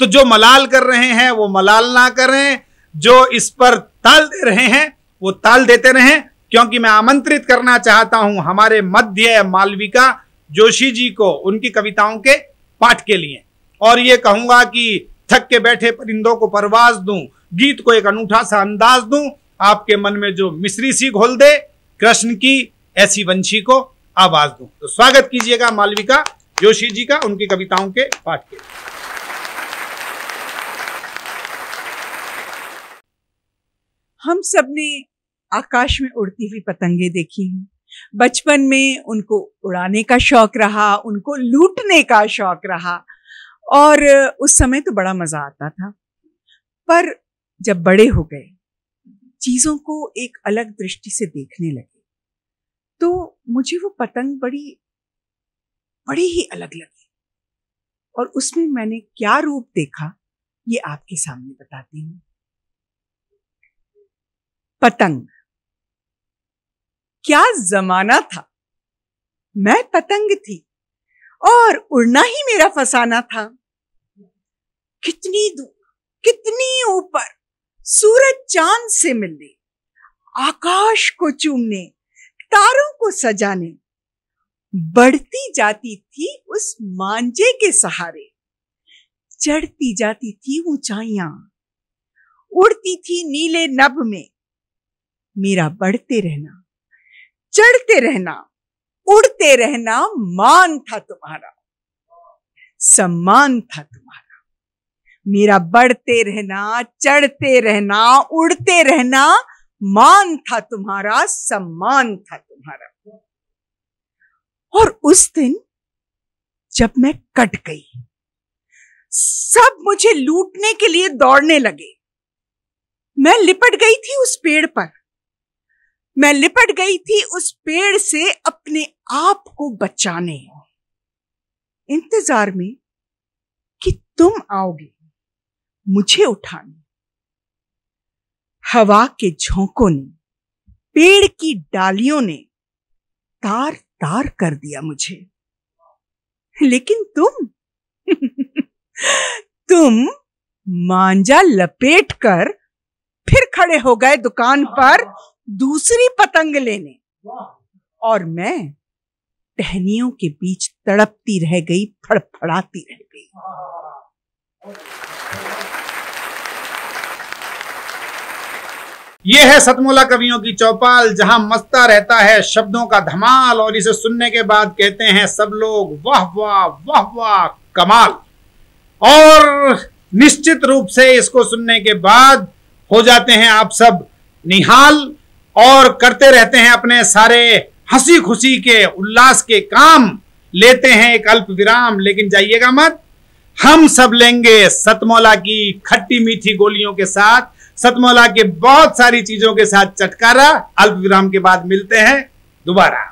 तो जो मलाल कर रहे हैं वो मलाल ना करें जो इस पर ताल दे रहे हैं वो ताल देते रहे क्योंकि मैं आमंत्रित करना चाहता हूं हमारे मध्य मालविका जोशी जी को उनकी कविताओं के पाठ के लिए और ये कहूंगा कि थक के बैठे परिंदों को परवाज दूं गीत को एक अनूठा सा अंदाज दूं आपके मन में जो मिश्री सी घोल दे कृष्ण की ऐसी वंशी को आवाज दूं तो स्वागत कीजिएगा मालविका जोशी जी का उनकी कविताओं के पाठ के लिए हम सब ने आकाश में उड़ती हुई पतंगे देखी हैं बचपन में उनको उड़ाने का शौक रहा उनको लूटने का शौक रहा और उस समय तो बड़ा मज़ा आता था पर जब बड़े हो गए चीज़ों को एक अलग दृष्टि से देखने लगे तो मुझे वो पतंग बड़ी बड़ी ही अलग लगी और उसमें मैंने क्या रूप देखा ये आपके सामने बताती हूँ पतंग क्या जमाना था मैं पतंग थी और उड़ना ही मेरा फसाना था कितनी दूर कितनी ऊपर सूरज चांद से मिलने आकाश को चूमने तारों को सजाने बढ़ती जाती थी उस मांजे के सहारे चढ़ती जाती थी ऊंचाइयां उड़ती थी नीले नभ में मेरा बढ़ते रहना चढ़ते रहना उड़ते रहना मान था तुम्हारा सम्मान था तुम्हारा मेरा बढ़ते रहना चढ़ते रहना उड़ते रहना मान था तुम्हारा सम्मान था तुम्हारा और उस दिन जब मैं कट गई सब मुझे लूटने के लिए दौड़ने लगे मैं लिपट गई थी उस पेड़ पर मैं लिपट गई थी उस पेड़ से अपने आप को बचाने इंतजार में कि तुम आओगे मुझे उठाने हवा के झोंकों ने पेड़ की डालियों ने तार तार कर दिया मुझे लेकिन तुम तुम मांजा लपेट कर फिर खड़े हो गए दुकान पर दूसरी पतंग लेने और मैं टहनियों के बीच तड़पती रह गई फड़फड़ाती रह गई ये है सतमोला कवियों की चौपाल जहां मस्ता रहता है शब्दों का धमाल और इसे सुनने के बाद कहते हैं सब लोग वाह वाह वाह वाह कमाल और निश्चित रूप से इसको सुनने के बाद हो जाते हैं आप सब निहाल और करते रहते हैं अपने सारे हंसी खुशी के उल्लास के काम लेते हैं एक अल्प विराम लेकिन जाइएगा मत हम सब लेंगे सतमौला की खट्टी मीठी गोलियों के साथ सतमौला के बहुत सारी चीजों के साथ चटकारा अल्प विराम के बाद मिलते हैं दोबारा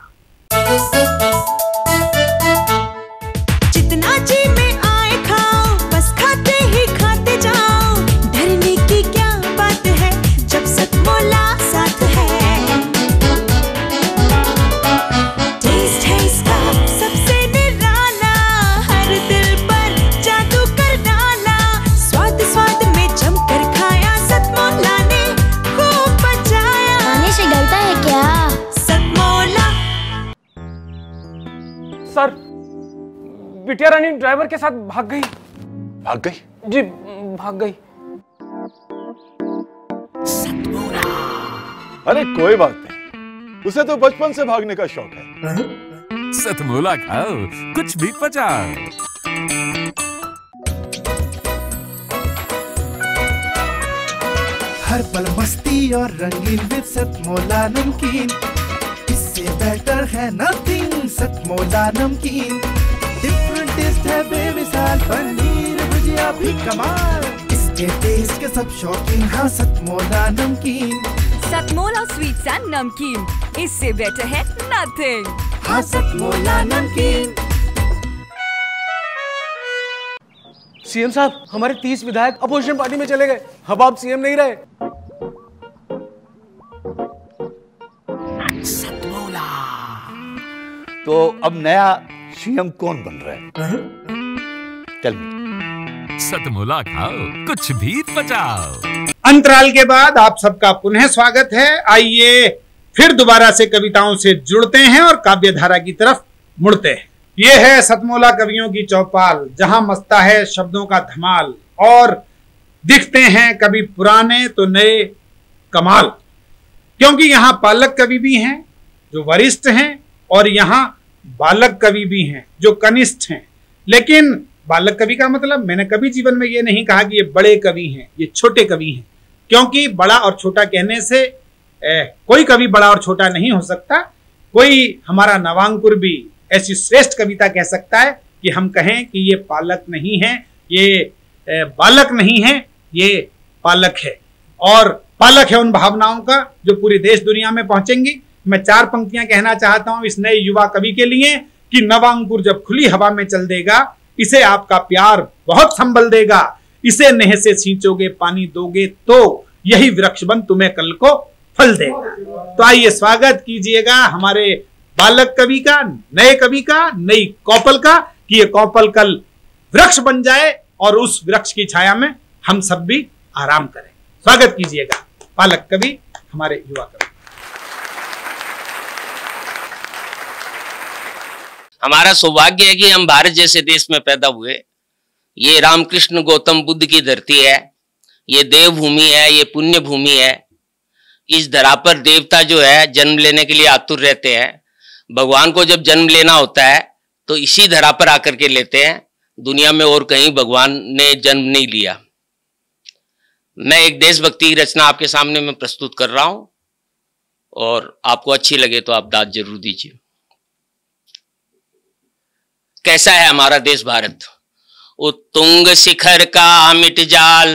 बिटिया रानी ड्राइवर के साथ भाग गई भाग गई जी भाग गई अरे कोई बात नहीं उसे तो बचपन से भागने का शौक है सतमूला खाओ कुछ भी पचा हर पल मस्ती और रंगीन विद सतमोला नमकीन इससे बेटर है नथिंग सतमोला नमकीन टेस्ट है बेमिसाल पनीर भुजिया भी कमाल इसके टेस्ट के सब शौकीन हाँ सतमोला हाँ, नमकीन सतमोला स्वीट्स एंड नमकीन इससे बेटर है नथिंग हाँ सतमोला हाँ, नमकीन सीएम साहब हमारे तीस विधायक अपोजिशन पार्टी में चले गए अब आप सीएम नहीं रहे हाँ। तो अब नया सीएम कौन बन रहा है चल हम्म। सतमुला खाओ कुछ भी बचाओ अंतराल के बाद आप सबका पुनः स्वागत है आइए फिर दोबारा से कविताओं से जुड़ते हैं और काव्य धारा की तरफ मुड़ते हैं ये है सतमोला कवियों की चौपाल जहां मस्ता है शब्दों का धमाल और दिखते हैं कभी पुराने तो नए कमाल क्योंकि यहाँ पालक कवि भी हैं जो वरिष्ठ हैं और यहाँ बालक कवि भी हैं जो कनिष्ठ हैं लेकिन बालक कवि का मतलब मैंने कभी जीवन में ये नहीं कहा कि ये बड़े कवि हैं ये छोटे कवि हैं क्योंकि बड़ा और छोटा कहने से ए, कोई कवि बड़ा और छोटा नहीं हो सकता कोई हमारा नवांकुर भी ऐसी श्रेष्ठ कविता कह सकता है कि हम कहें कि ये पालक नहीं है ये ए, बालक नहीं है ये पालक है और पालक है उन भावनाओं का जो पूरी देश दुनिया में पहुंचेंगी मैं चार पंक्तियां कहना चाहता हूं इस नए युवा कवि के लिए कि नवा जब खुली हवा में चल देगा इसे आपका प्यार बहुत संभल देगा इसे नेह से सींचोगे पानी दोगे तो यही वृक्ष बन तुम्हें कल को फल देगा तो आइए स्वागत कीजिएगा हमारे बालक कवि का नए कवि का नई कौपल का कि ये कौपल कल वृक्ष बन जाए और उस वृक्ष की छाया में हम सब भी आराम करें स्वागत कीजिएगा बालक कवि हमारे युवा कवि हमारा सौभाग्य है कि हम भारत जैसे देश में पैदा हुए ये रामकृष्ण गौतम बुद्ध की धरती है ये देव भूमि है ये पुण्य भूमि है इस धरा पर देवता जो है जन्म लेने के लिए आतुर रहते हैं भगवान को जब जन्म लेना होता है तो इसी धरा पर आकर के लेते हैं दुनिया में और कहीं भगवान ने जन्म नहीं लिया मैं एक देशभक्ति की रचना आपके सामने में प्रस्तुत कर रहा हूं और आपको अच्छी लगे तो आप दाद जरूर दीजिए कैसा है हमारा देश भारत उत्तुंग शिखर का मिट जाल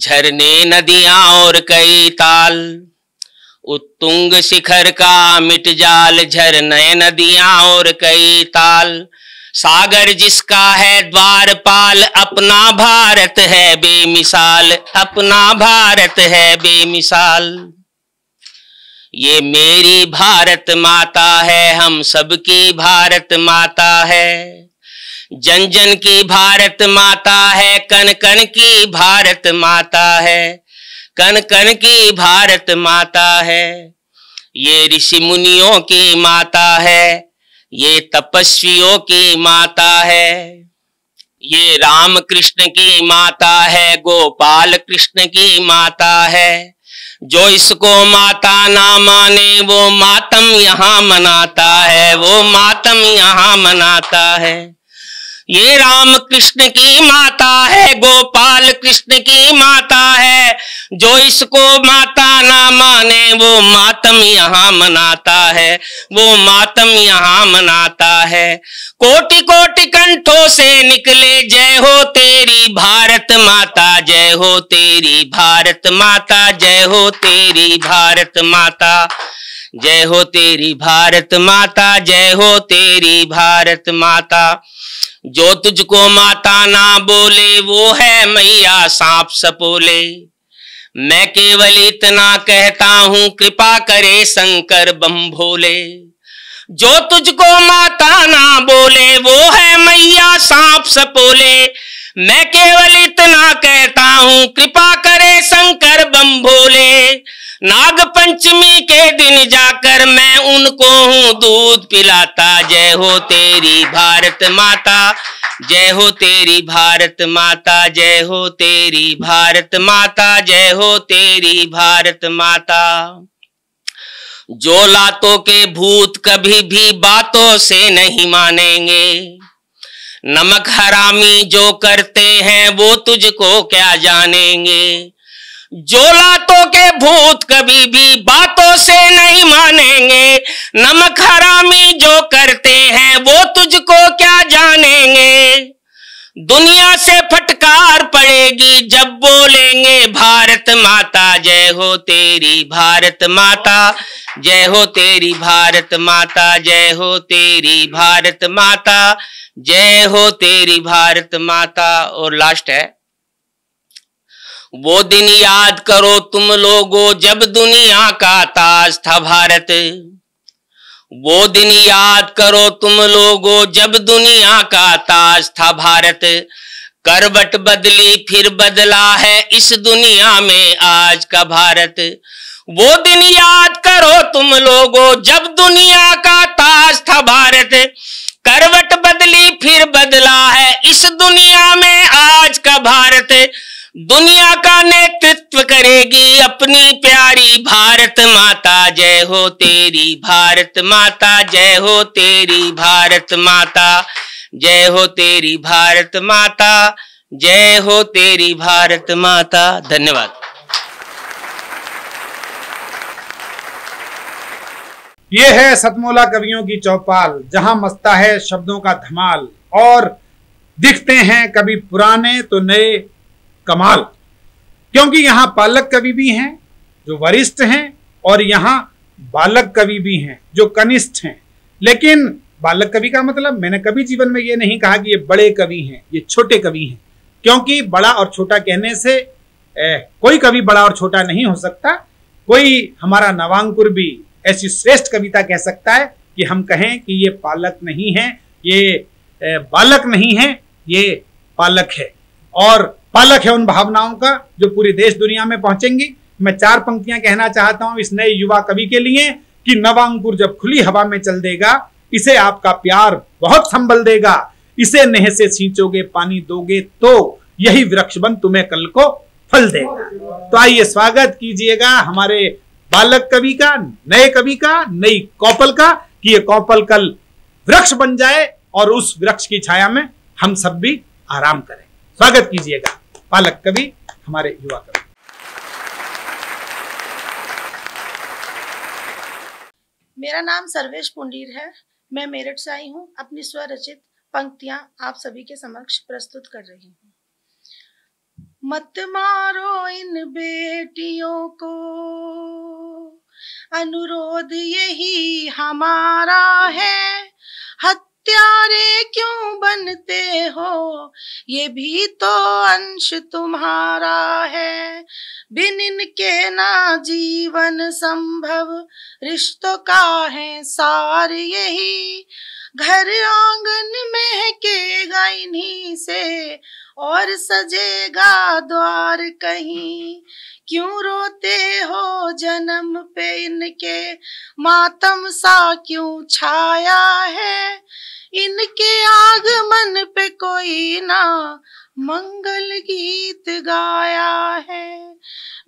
झरने नदियां और कई ताल उत्तुंग शिखर का मिट जाल झरने नदियां और कई ताल सागर जिसका है द्वारपाल अपना भारत है बेमिसाल अपना भारत है बेमिसाल ये मेरी भारत माता है हम सबकी भारत माता है जन जन की भारत माता है कन कन की भारत माता है कन कन की भारत माता है ये ऋषि मुनियों की माता है ये तपस्वियों की माता है ये राम कृष्ण की माता है गोपाल कृष्ण की माता है जो इसको माता ना माने वो मातम यहाँ मनाता है वो मातम यहाँ मनाता है ये राम कृष्ण की माता है गोपाल कृष्ण की माता है जो इसको माता ना माने वो मातम यहाँ मनाता है वो मातम यहाँ मनाता है कोटि कोटि कंठों से निकले जय हो तेरी भारत माता जय हो तेरी भारत माता जय हो तेरी भारत माता जय हो तेरी भारत माता जय हो तेरी भारत माता जो तुझको माता ना बोले वो है मैया सांप सपोले मैं केवल इतना कहता हूँ कृपा करे शंकर बम भोले जो तुझको माता ना बोले वो है मैया सांप सपोले मैं केवल इतना कहता हूँ कृपा करे शंकर बम भोले नाग पंचमी के दिन जाकर मैं उनको हूँ दूध पिलाता जय हो तेरी भारत माता जय हो तेरी भारत माता जय हो तेरी भारत माता जय हो तेरी भारत माता जो लातों के भूत कभी भी बातों से नहीं मानेंगे नमक हरामी जो करते हैं वो तुझको क्या जानेंगे जोलातों के भूत कभी भी बातों से नहीं मानेंगे नमक हरामी जो करते हैं वो तुझको क्या जानेंगे दुनिया से फटकार पड़ेगी जब बोलेंगे भारत माता जय हो तेरी भारत माता जय हो तेरी भारत माता जय हो तेरी भारत माता जय हो तेरी भारत माता और लास्ट है वो दिन याद करो तुम लोगों जब दुनिया का ताज था भारत वो दिन याद करो तुम लोगों जब दुनिया का ताज था भारत करवट बदली फिर बदला है इस दुनिया में आज का भारत वो दिन याद करो तुम लोगों जब दुनिया का ताज था भारत करवट बदली फिर बदला है इस दुनिया में आज का भारत दुनिया का नेतृत्व करेगी अपनी प्यारी भारत माता जय हो तेरी भारत माता जय हो तेरी भारत माता जय हो तेरी भारत माता जय हो तेरी भारत माता धन्यवाद ये है सतमोला कवियों की चौपाल जहां मस्ता है शब्दों का धमाल और दिखते हैं कभी पुराने तो नए कमाल क्योंकि यहां बालक कवि भी हैं जो वरिष्ठ हैं और यहाँ बालक कवि भी हैं जो कनिष्ठ हैं लेकिन बालक कवि का मतलब मैंने कभी जीवन में ये नहीं कहा कि ये बड़े कवि हैं ये छोटे कवि हैं क्योंकि बड़ा और छोटा कहने से ए, कोई कवि बड़ा और छोटा नहीं हो सकता कोई हमारा नवांकुर भी ऐसी श्रेष्ठ कविता कह सकता है कि हम कहें कि ये पालक नहीं है ये बालक नहीं है ये पालक है और पालक है उन भावनाओं का जो पूरी देश दुनिया में पहुंचेंगी मैं चार पंक्तियां कहना चाहता हूं इस नए युवा कवि के लिए कि नवांकुर जब खुली हवा में चल देगा इसे आपका प्यार बहुत संभल देगा इसे नेह से सींचोगे पानी दोगे तो यही वृक्ष बन तुम्हें कल को फल देगा तो आइए स्वागत कीजिएगा हमारे बालक कवि का नए कवि का नई कौपल का कि ये कौपल कल वृक्ष बन जाए और उस वृक्ष की छाया में हम सब भी आराम करें स्वागत कीजिएगा पालक कवि हमारे युवा कवि मेरा नाम सर्वेश पुंडीर है मैं मेरठ से आई हूँ अपनी स्वरचित पंक्तियां आप सभी के समक्ष प्रस्तुत कर रही हूँ मत मारो इन बेटियों को अनुरोध यही हमारा है हथ प्यारे क्यों बनते हो ये भी तो अंश तुम्हारा है बिन इनके ना जीवन संभव रिश्तों का है सार यही घर आंगन महकेगा इन्हीं से और सजेगा द्वार कहीं क्यों रोते हो जन्म पे इनके मातम सा क्यों छाया है इनके आगमन पे कोई ना मंगल गीत गाया है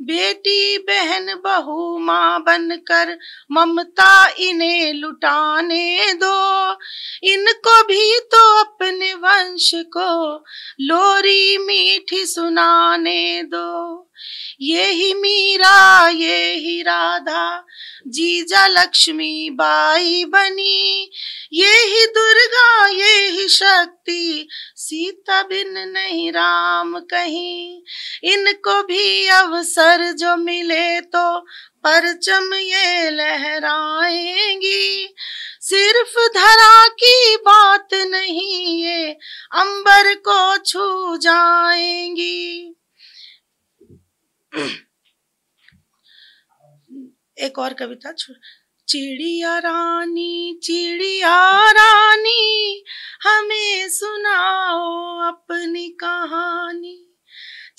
बेटी बहन बहु माँ बनकर ममता इन्हें लुटाने दो इनको भी तो अपने वंश को लोरी मीठी सुनाने दो ये ही मीरा ये ही राधा जीजा लक्ष्मी बाई बनी ये ही दुर्गा ये ही शक्ति सीता बिन नहीं राम कहीं इनको भी अवसर जो मिले तो परचम ये लहराएंगी सिर्फ धरा की बात नहीं ये अंबर को छू जाएंगी एक और कविता चिड़िया रानी चिड़िया रानी हमें सुनाओ अपनी कहानी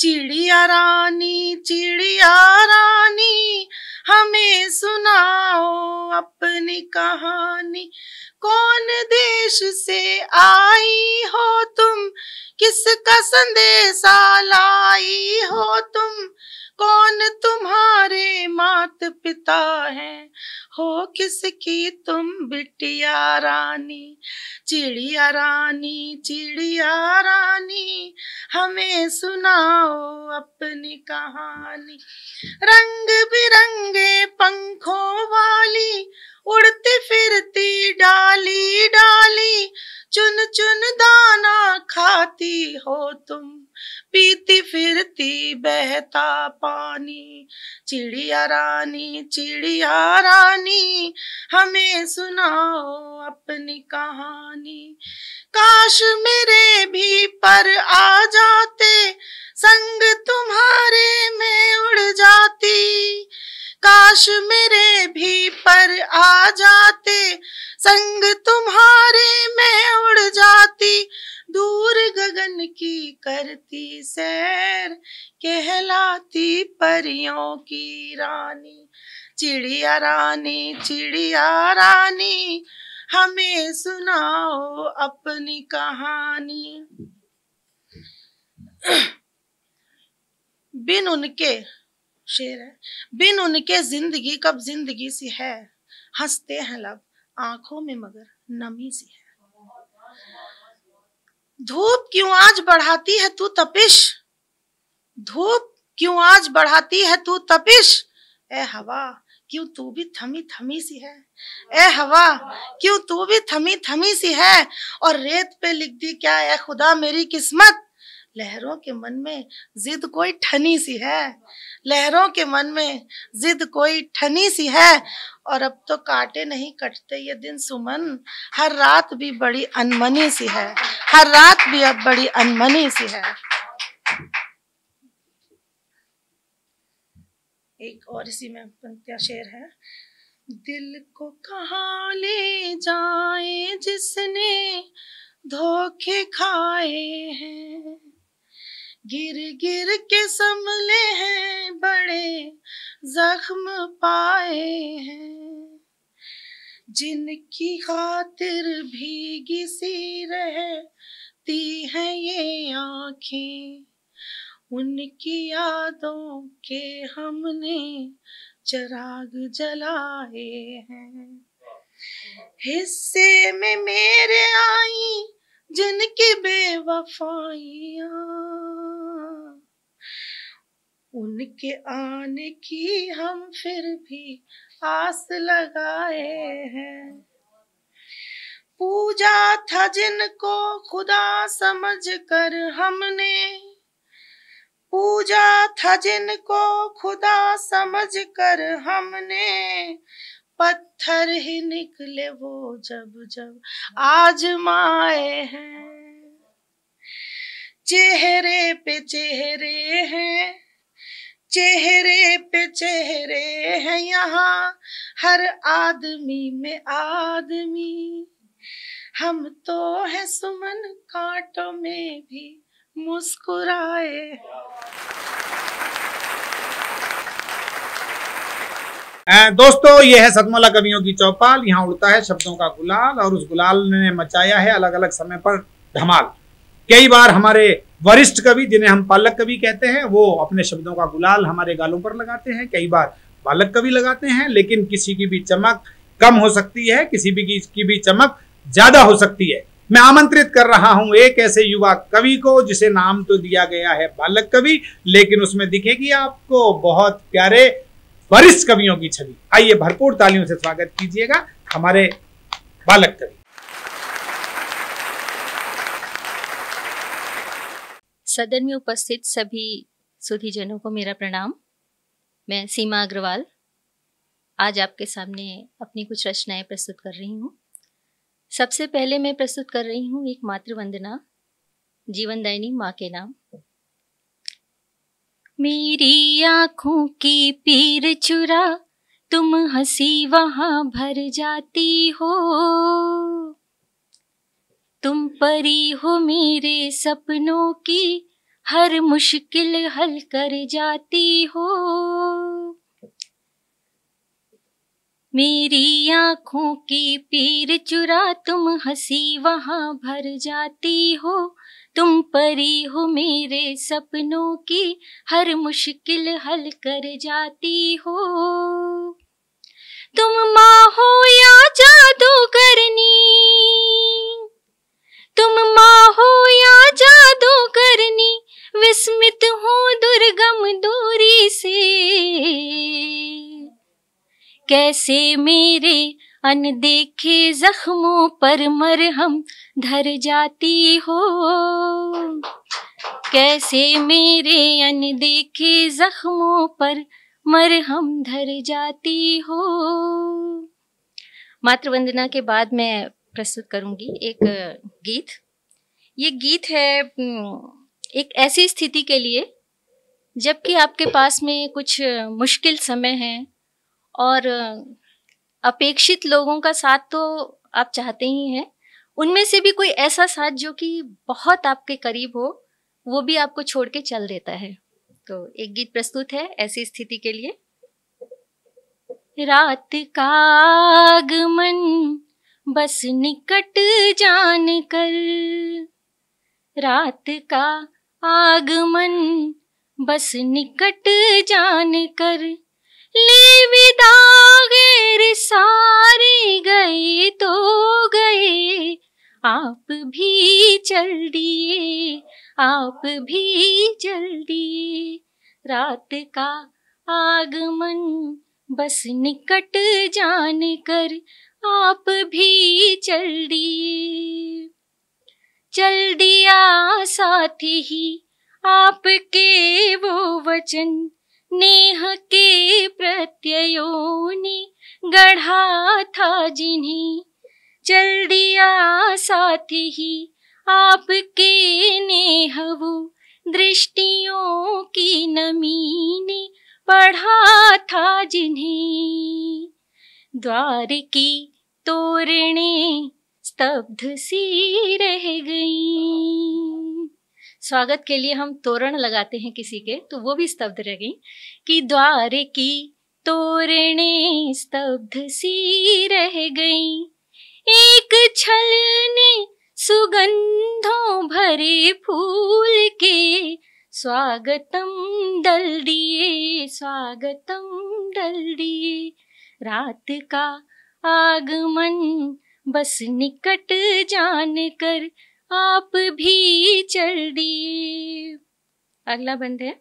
चिड़िया रानी चिड़िया रानी हमें सुनाओ अपनी कहानी कौन देश से आई हो तुम किसका संदेशा लाई हो तुम कौन तुम्हारे मात पिता हैं हो किसकी तुम बिटिया रानी चिड़िया रानी चिड़िया रानी हमें सुनाओ अपनी कहानी रंग बिरंगे पंखों वाली उड़ती फिरती डाली डाली चुन चुन दाना खाती हो तुम पीती फिरती बहता पानी चिड़िया रानी चिड़िया रानी हमें सुनाओ अपनी कहानी काश मेरे भी पर आ जाते संग तुम्हारे में उड़ जाती काश मेरे भी पर आ जाते संग तुम्हारे में उड़ जाती दूर गगन की करती सैर कहलाती परियों की रानी चिड़िया रानी चिड़िया रानी हमें सुनाओ अपनी कहानी बिन उनके शेर है बिन उनके जिंदगी कब जिंदगी सी है हंसते हैं लब आंखों में मगर नमी सी है धूप क्यों आज बढ़ाती है तू तपिश धूप क्यों आज बढ़ाती है तू तपिश ए हवा क्यों तू भी थमी थमी सी है ए हवा क्यों तू भी थमी थमी सी है और रेत पे लिख दी क्या ए खुदा मेरी किस्मत लहरों के मन में जिद कोई ठनी सी है लहरों के मन में जिद कोई ठनी सी है और अब तो काटे नहीं कटते ये दिन सुमन हर रात भी बड़ी अनमनी सी है हर रात भी अब बड़ी अनमनी सी है एक और इसी में पंक्तियां शेर है दिल को कहा ले जाए जिसने धोखे खाए हैं गिर गिर के संभले हैं बड़े जख्म पाए हैं जिनकी खातिर भीगी सी रहती हैं ये आंखें उनकी यादों के हमने चराग जलाए हैं हिस्से में मेरे आई जिनकी बेवफाइयाँ उनके आने की हम फिर भी आस लगाए हैं पूजा था जिनको खुदा समझ कर हमने पूजा था जिनको खुदा समझ कर हमने पत्थर ही निकले वो जब जब आजमाए हैं चेहरे पे चेहरे हैं चेहरे पे चेहरे हैं यहाँ हर आदमी में आदमी हम तो हैं सुमन कांटो में भी मुस्कुराए दोस्तों ये है सदमला कवियों की चौपाल यहाँ उड़ता है शब्दों का गुलाल और उस गुलाल ने मचाया है अलग अलग समय पर धमाल कई बार हमारे वरिष्ठ कवि जिन्हें हम पालक कवि कहते हैं वो अपने शब्दों का गुलाल हमारे गालों पर लगाते हैं कई बार बालक कवि लगाते हैं लेकिन किसी की भी चमक कम हो सकती है किसी भी की भी चमक ज्यादा हो सकती है मैं आमंत्रित कर रहा हूं एक ऐसे युवा कवि को जिसे नाम तो दिया गया है बालक कवि लेकिन उसमें दिखेगी आपको बहुत प्यारे वरिष्ठ कवियों की छवि आइए भरपूर तालियों से स्वागत कीजिएगा हमारे बालक कवि सदन में उपस्थित सभी सुधीजनों को मेरा प्रणाम मैं सीमा अग्रवाल आज आपके सामने अपनी कुछ रचनाएं प्रस्तुत कर रही हूँ सबसे पहले मैं प्रस्तुत कर रही हूँ एक मातृवंदना जीवनदायिनी माँ के नाम मेरी आंखों की पीर चुरा तुम हंसी वहाँ भर जाती हो तुम परी हो मेरे सपनों की हर मुश्किल हल कर जाती हो मेरी आंखों की पीर चुरा तुम हंसी वहां भर जाती हो तुम परी हो मेरे सपनों की हर मुश्किल हल कर जाती हो तुम माँ हो या जादू करनी तुम माँ हो या जादू करनी विस्मित हो दुर्गम दूरी से कैसे मेरे अनदेखे जख्मों पर मरहम धर जाती हो कैसे मेरे अनदेखे जख्मों पर मरहम धर जाती हो मातृवंदना के बाद मैं प्रस्तुत करूंगी एक गीत ये गीत है एक ऐसी स्थिति के लिए जबकि आपके पास में कुछ मुश्किल समय है और अपेक्षित लोगों का साथ तो आप चाहते ही हैं उनमें से भी कोई ऐसा साथ जो कि बहुत आपके करीब हो वो भी आपको छोड़ के चल देता है तो एक गीत प्रस्तुत है ऐसी स्थिति के लिए रात का आगमन बस निकट जान कर रात का आगमन बस निकट जान कर ले विदा गैर सारे गए तो गए आप भी चल दिए आप भी चल दिए रात का आगमन बस निकट जान कर आप भी चल दिए चल दिया साथ ही आपके वो वचन नेह के प्रत्ययों ने गढ़ा था जिन्हें चल दिया साथ ही आपके नेह वो दृष्टियों की नमी ने पढ़ा था जिन्हें द्वार की तोरणे स्तब्ध सी रह गई स्वागत के लिए हम तोरण लगाते हैं किसी के तो वो भी स्तब्ध रह गई कि द्वार की तोरणे स्तब्ध सी रह गई एक छल ने सुगंधों भरे फूल के स्वागतम डल दिए स्वागतम डल दिए रात का आगमन बस निकट जान कर आप भी चल दिए अगला बंद है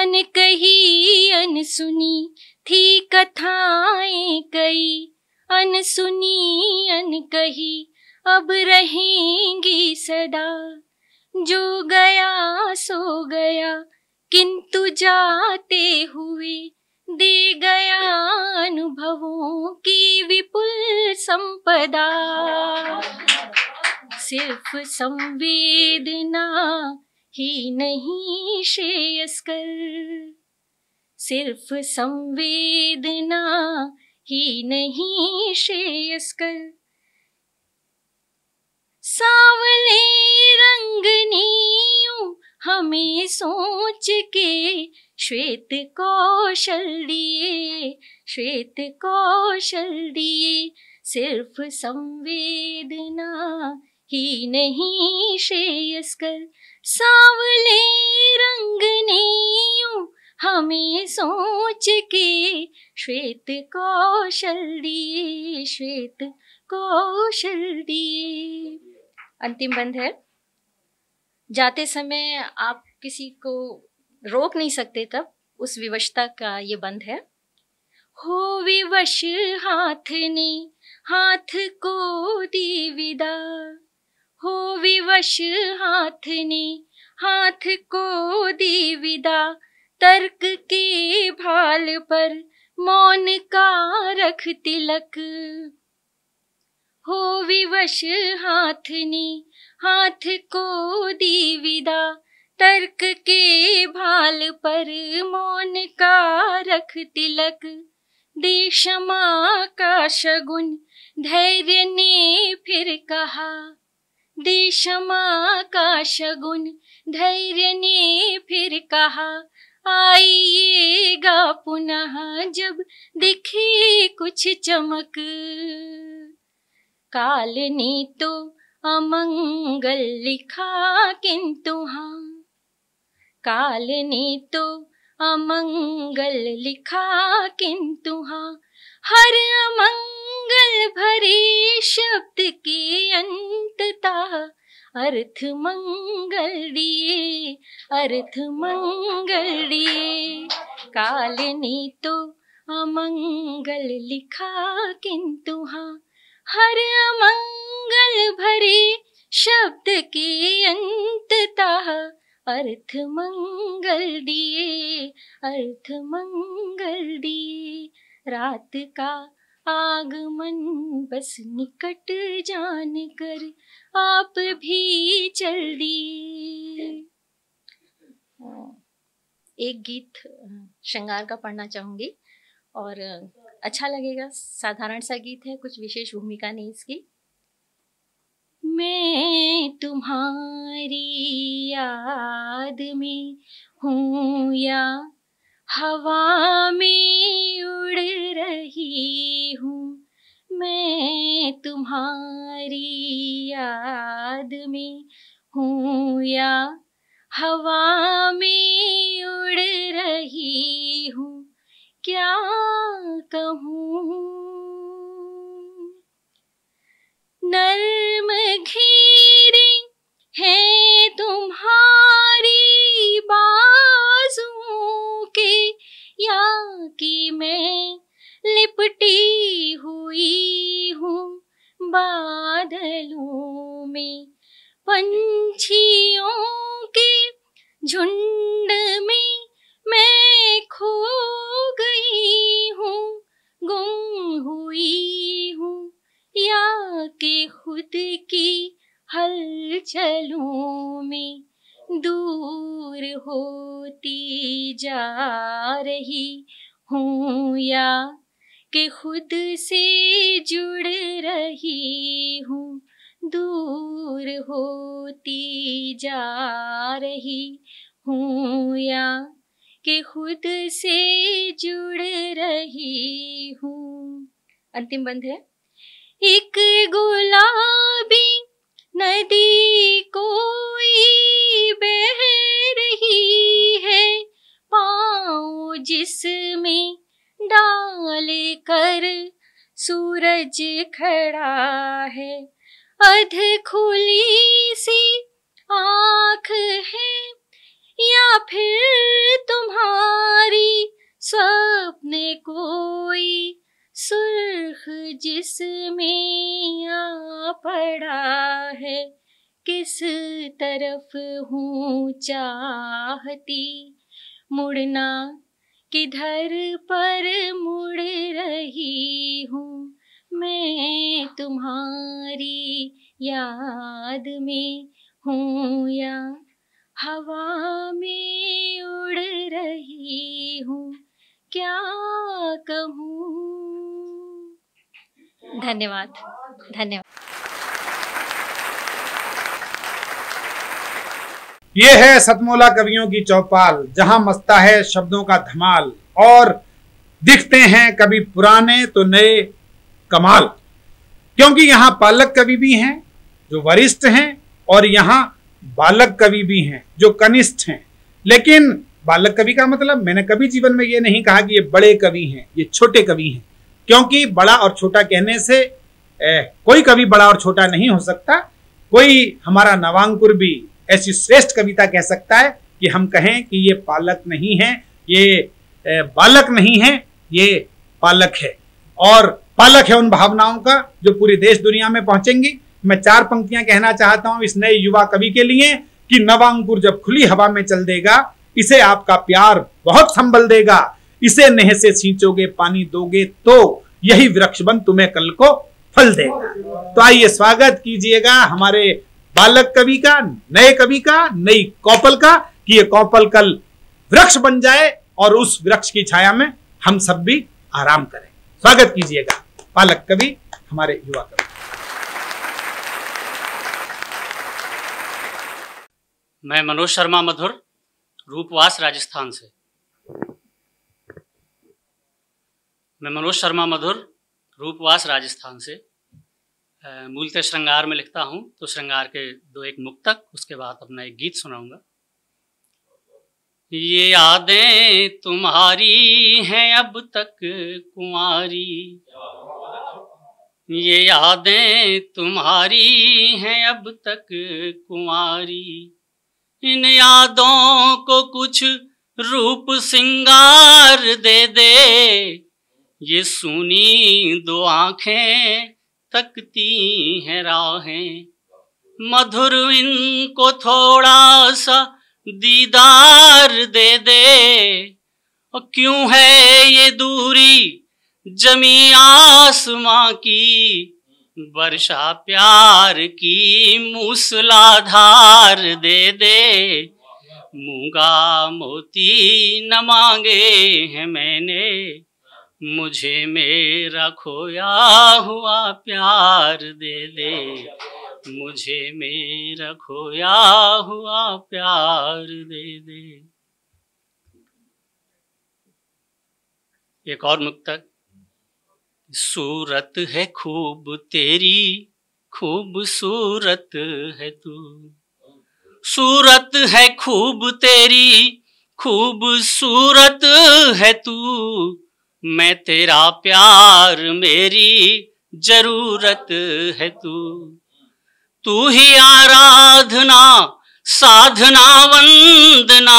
अन कही अन सुनी थी कथाएं कई अन सुनी अन कही अब रहेंगी सदा जो गया सो गया किंतु जाते हुए दे गया अनुभवों की विपुल संपदा सिर्फ संवेदना ही नहीं श्रेयस्कर सिर्फ संवेदना ही नहीं श्रेयस्कर सांवले रंगनियों हमें सोच के श्वेत कौशल दिए श्वेत कौशल दिए सिर्फ संवेदना ही नहीं श्रेयस्कर सांवले रंगनियों हमें सोच के श्वेत कौशल दिए श्वेत कौशल दिए अंतिम बंद है जाते समय आप किसी को रोक नहीं सकते तब उस विवशता का ये बंद है हो विवश हाथ ने हाथ को दी विदा हो विवश हाथ ने हाथ को दी विदा तर्क के भाल पर मौन का रख तिलक हो विवश हाथनी हाथ को दी विदा तर्क के भाल पर मौन का रख तिलक दी क्षमा का शगुन धैर्य ने फिर कहा दी क्षमा का शगुन धैर्य ने फिर कहा आइएगा पुनः जब दिखे कुछ चमक काल ने तो अमंगल लिखा किंतु हाँ काल ने तो अमंगल लिखा किंतु हाँ हर अमंगल भरे शब्द के अंतता अर्थ मंगल दिए अर्थ मंगल दिए काल ने तो अमंगल लिखा किंतु हाँ हर अमंगल भरे शब्द के अंतता अर्थ मंगल दिए अर्थ मंगल दिए रात का आगमन बस निकट जान कर आप भी चल दिए हाँ, एक गीत श्रृंगार का पढ़ना चाहूंगी और अच्छा लगेगा साधारण सा गीत है कुछ विशेष भूमिका नहीं इसकी मैं तुम्हारी याद में हूँ या हवा में उड़ रही हूँ मैं तुम्हारी याद में हूँ या हवा में उड़ रही हूँ क्या कहूँ नर्म घेरे है तुम्हारी बाजू के या कि मैं लिपटी हुई हूँ बादलों में पंछियों के झुंड में मैं खो गई हूँ गुम हुई हूँ या के खुद की हल चलूँ में दूर होती जा रही हूँ या के खुद से जुड़ रही हूँ दूर होती जा रही हूँ या के खुद से जुड़ रही हूँ अंतिम बंद है एक गुलाबी नदी कोई बह रही है पाओ जिसमें डाल कर सूरज खड़ा है अध खुली सी आँख किस तरफ हूँ चाहती मुड़ना किधर पर मुड़ रही हूँ मैं तुम्हारी याद में हूँ या हवा में उड़ रही हूँ क्या कहूँ धन्यवाद धन्यवाद ये है सतमोला कवियों की चौपाल जहां मस्ता है शब्दों का धमाल और दिखते हैं कभी पुराने तो नए कमाल क्योंकि यहाँ पालक कवि भी हैं जो वरिष्ठ हैं और यहाँ बालक कवि भी हैं जो कनिष्ठ हैं लेकिन बालक कवि का मतलब मैंने कभी जीवन में ये नहीं कहा कि ये बड़े कवि हैं ये छोटे कवि हैं क्योंकि बड़ा और छोटा कहने से ए, कोई कवि बड़ा और छोटा नहीं हो सकता कोई हमारा नवांकुर भी ऐसी श्रेष्ठ कविता कह सकता है कि हम कहें कि ये पालक नहीं है ये बालक नहीं है ये पालक है और पालक है उन भावनाओं का जो पूरे देश दुनिया में पहुंचेंगी मैं चार पंक्तियां कहना चाहता हूं इस नए युवा कवि के लिए कि नवांगपुर जब खुली हवा में चल देगा इसे आपका प्यार बहुत संभल देगा इसे नेह से सींचोगे पानी दोगे तो यही बन तुम्हें कल को फल देगा तो आइए स्वागत कीजिएगा हमारे बालक कवि का नए कवि का नई कौपल का कि ये कौपल कल वृक्ष बन जाए और उस वृक्ष की छाया में हम सब भी आराम करें स्वागत कीजिएगा बालक कवि हमारे युवा कवि मैं मनोज शर्मा मधुर रूपवास राजस्थान से मैं मनोज शर्मा मधुर रूपवास राजस्थान से मूलतः श्रृंगार में लिखता हूँ तो श्रृंगार के दो एक मुक्तक उसके बाद अपना एक गीत सुनाऊंगा ये यादें तुम्हारी हैं अब तक कुमारी ये यादें तुम्हारी हैं अब तक कुमारी इन यादों को कुछ रूप सिंगार दे दे ये सुनी दो आंखें तकती है राहें मधुर इनको थोड़ा सा दीदार दे दे और क्यों है ये दूरी जमी आसमां की वर्षा प्यार की मूसलाधार दे दे मूंगा मोती न मांगे हैं मैंने मुझे मेरा खोया हुआ प्यार दे दे मुझे मेरा खोया हुआ प्यार दे दे एक और मुक्तक सूरत है खूब तेरी खूबसूरत है तू सूरत है खूब तेरी खूबसूरत है तू मैं तेरा प्यार मेरी जरूरत है तू तू ही आराधना साधना वंदना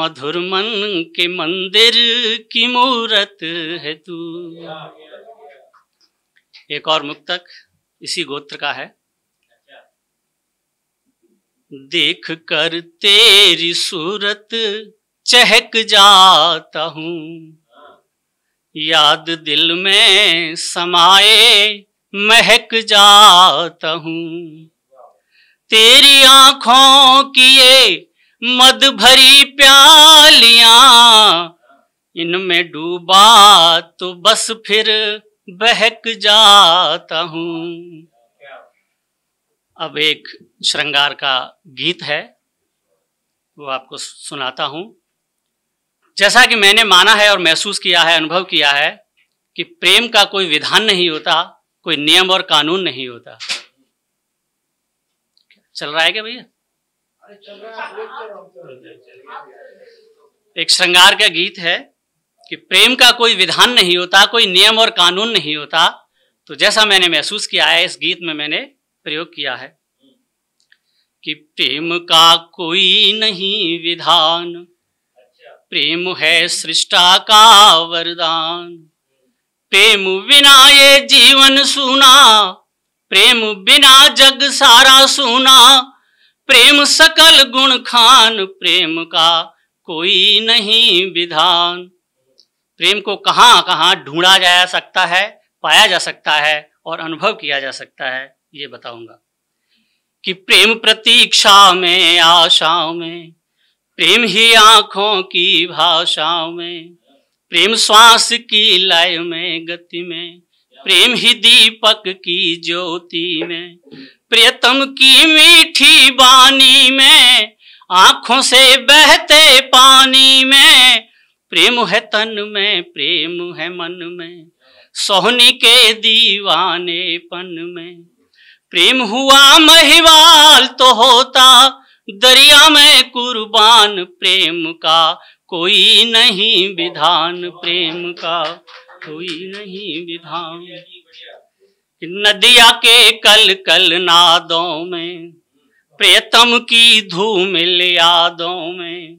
मधुर मन के मंदिर की मूरत है तू एक और मुक्तक इसी गोत्र का है देख कर तेरी सूरत चहक जाता हूँ याद दिल में समाए महक जाता हूँ तेरी आंखों की ये मद भरी प्यालियां इनमें डूबा तो बस फिर बहक जाता हूँ अब एक श्रृंगार का गीत है वो आपको सुनाता हूँ जैसा कि मैंने माना है और महसूस किया है अनुभव किया है कि प्रेम का कोई विधान नहीं होता कोई नियम और कानून नहीं होता चल रहा है क्या भैया एक श्रृंगार का गीत है कि प्रेम का कोई विधान नहीं होता कोई नियम और कानून नहीं होता तो जैसा मैंने महसूस किया है इस गीत में मैंने प्रयोग किया है कि प्रेम का कोई नहीं विधान प्रेम है सृष्टा का वरदान प्रेम बिना ये जीवन सुना प्रेम बिना जग सारा सुना प्रेम सकल गुण खान प्रेम का कोई नहीं विधान प्रेम को कहाँ कहाँ ढूंढा जा सकता है पाया जा सकता है और अनुभव किया जा सकता है ये बताऊंगा कि प्रेम प्रतीक्षा में आशाओं में प्रेम ही आंखों की भाषाओं में प्रेम श्वास की लय में गति में प्रेम ही दीपक की ज्योति में प्रियतम की मीठी बानी में आंखों से बहते पानी में प्रेम है तन में प्रेम है मन में सोहनी के दीवाने पन में प्रेम हुआ महिवाल तो होता दरिया में कुर्बान प्रेम का कोई नहीं विधान प्रेम का कोई नहीं विधान नदिया के कल कल नादों में प्रियतम की धूमिल यादों में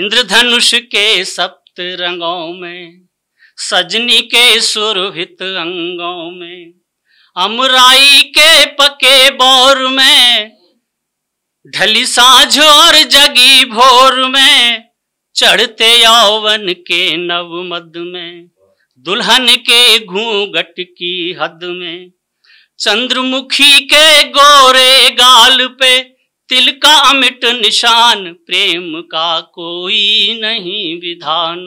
इंद्रधनुष के सप्त रंगों में सजनी के सुरभित अंगों में अमराई के पके बौर में ढली साझोर जगी भोर में चढ़ते यावन के नव मद में दुल्हन के घूंघट की हद में चंद्रमुखी के गोरे गाल पे तिल का अमिट निशान प्रेम का कोई नहीं विधान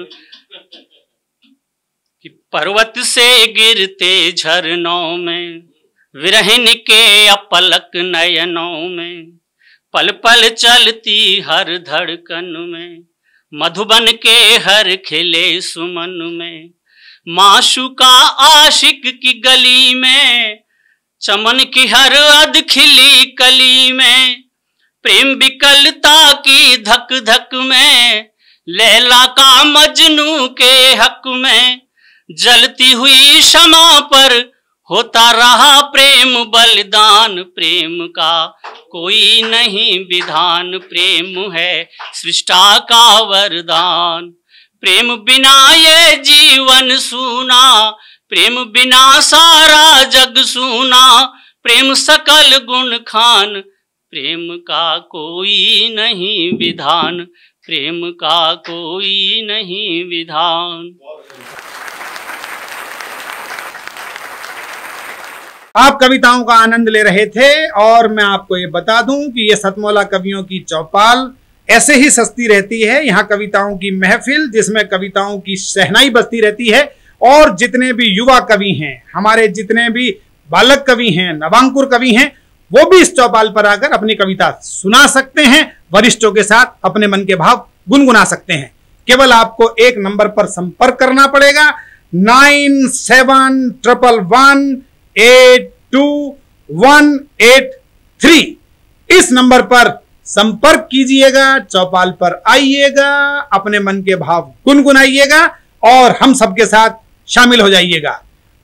कि पर्वत से गिरते झरनों में विरहन के अपलक नयनों में पल पल चलती हर धड़कन में मधुबन के हर खिले सुमन में माशु का आशिक की गली में चमन की हर अध खिली कली में प्रेम विकलता की धक धक में लैला का मजनू के हक में जलती हुई क्षमा पर होता रहा प्रेम बलिदान प्रेम का कोई नहीं विधान प्रेम है सृष्टा का वरदान प्रेम बिना ये जीवन सुना प्रेम बिना सारा जग सुना प्रेम सकल गुण खान प्रेम का कोई नहीं विधान प्रेम का कोई नहीं विधान आप कविताओं का आनंद ले रहे थे और मैं आपको ये बता दूं कि ये सतमौला कवियों की चौपाल ऐसे ही सस्ती रहती है यहाँ कविताओं की महफिल जिसमें कविताओं की सहनाई बसती रहती है और जितने भी युवा कवि हैं हमारे जितने भी बालक कवि हैं नवांकुर कवि हैं वो भी इस चौपाल पर आकर अपनी कविता सुना सकते हैं वरिष्ठों के साथ अपने मन के भाव गुनगुना सकते हैं केवल आपको एक नंबर पर संपर्क करना पड़ेगा nine seven triple one eight two one eight three इस नंबर पर संपर्क कीजिएगा चौपाल पर आइएगा अपने मन के भाव गुनगुनाइएगा और हम सबके साथ शामिल हो जाइएगा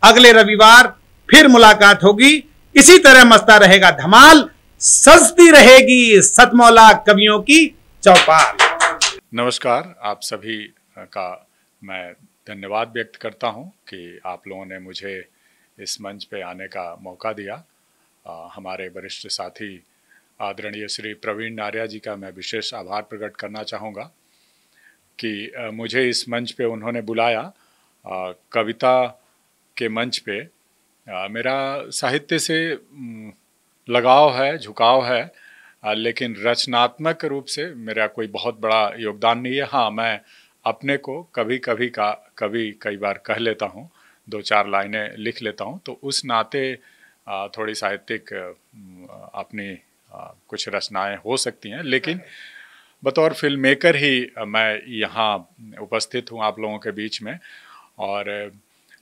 अगले रविवार फिर मुलाकात होगी इसी तरह मस्ता रहेगा धमाल सजती रहेगी सतमौला कवियों की चौपाल नमस्कार आप सभी का मैं धन्यवाद व्यक्त करता हूं कि आप लोगों ने मुझे इस मंच पे आने का मौका दिया आ, हमारे वरिष्ठ साथी आदरणीय श्री प्रवीण नार्या जी का मैं विशेष आभार प्रकट करना चाहूँगा कि आ, मुझे इस मंच पे उन्होंने बुलाया आ, कविता के मंच पे आ, मेरा साहित्य से लगाव है झुकाव है आ, लेकिन रचनात्मक रूप से मेरा कोई बहुत बड़ा योगदान नहीं है हाँ मैं अपने को कभी कभी का कभी कई बार कह लेता हूँ दो चार लाइनें लिख लेता हूँ तो उस नाते थोड़ी साहित्यिक अपनी कुछ रचनाएं हो सकती हैं लेकिन हाँ, हाँ। बतौर फिल्म मेकर ही मैं यहाँ उपस्थित हूँ आप लोगों के बीच में और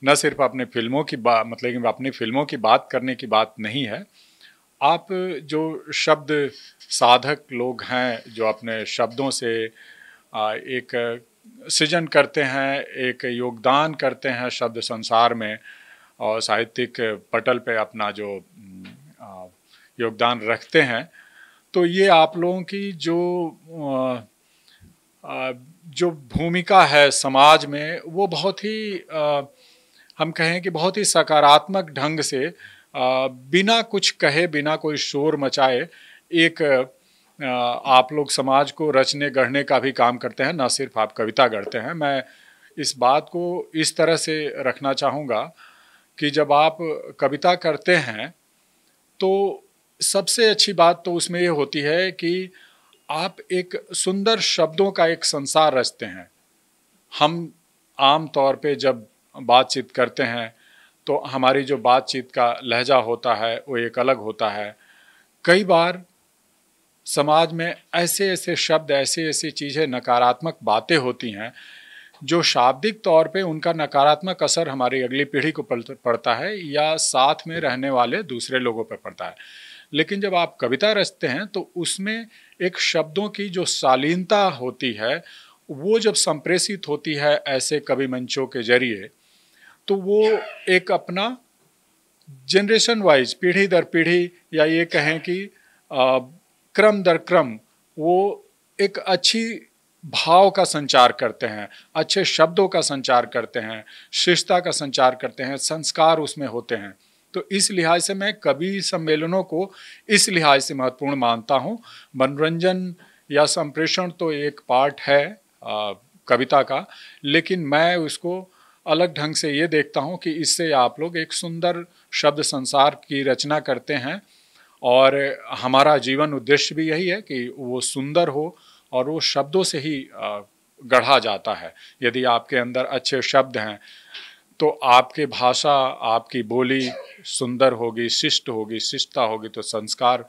न सिर्फ अपने फिल्मों की बात मतलब कि अपनी फिल्मों की बात करने की बात नहीं है आप जो शब्द साधक लोग हैं जो अपने शब्दों से एक सृजन करते हैं एक योगदान करते हैं शब्द संसार में और साहित्यिक पटल पे अपना जो योगदान रखते हैं तो ये आप लोगों की जो जो भूमिका है समाज में वो बहुत ही हम कहें कि बहुत ही सकारात्मक ढंग से बिना कुछ कहे बिना कोई शोर मचाए एक आप लोग समाज को रचने गढ़ने का भी काम करते हैं ना सिर्फ आप कविता गढ़ते हैं मैं इस बात को इस तरह से रखना चाहूँगा कि जब आप कविता करते हैं तो सबसे अच्छी बात तो उसमें ये होती है कि आप एक सुंदर शब्दों का एक संसार रचते हैं हम आम तौर पे जब बातचीत करते हैं तो हमारी जो बातचीत का लहजा होता है वो एक अलग होता है कई बार समाज में ऐसे ऐसे शब्द ऐसे ऐसी चीज़ें नकारात्मक बातें होती हैं जो शाब्दिक तौर पे उनका नकारात्मक असर हमारी अगली पीढ़ी को पड़ता है या साथ में रहने वाले दूसरे लोगों पर पड़ता है लेकिन जब आप कविता रचते हैं तो उसमें एक शब्दों की जो शालीनता होती है वो जब संप्रेषित होती है ऐसे कवि मंचों के जरिए तो वो एक अपना जनरेशन वाइज पीढ़ी दर पीढ़ी या ये कहें कि क्रम दर क्रम वो एक अच्छी भाव का संचार करते हैं अच्छे शब्दों का संचार करते हैं शिष्टता का संचार करते हैं संस्कार उसमें होते हैं तो इस लिहाज से मैं कवि सम्मेलनों को इस लिहाज से महत्वपूर्ण मानता हूँ मनोरंजन या संप्रेषण तो एक पार्ट है आ, कविता का लेकिन मैं उसको अलग ढंग से ये देखता हूँ कि इससे आप लोग एक सुंदर शब्द संसार की रचना करते हैं और हमारा जीवन उद्देश्य भी यही है कि वो सुंदर हो और वो शब्दों से ही गढ़ा जाता है यदि आपके अंदर अच्छे शब्द हैं तो आपके भाषा आपकी बोली सुंदर होगी शिष्ट होगी शिष्टता होगी तो संस्कार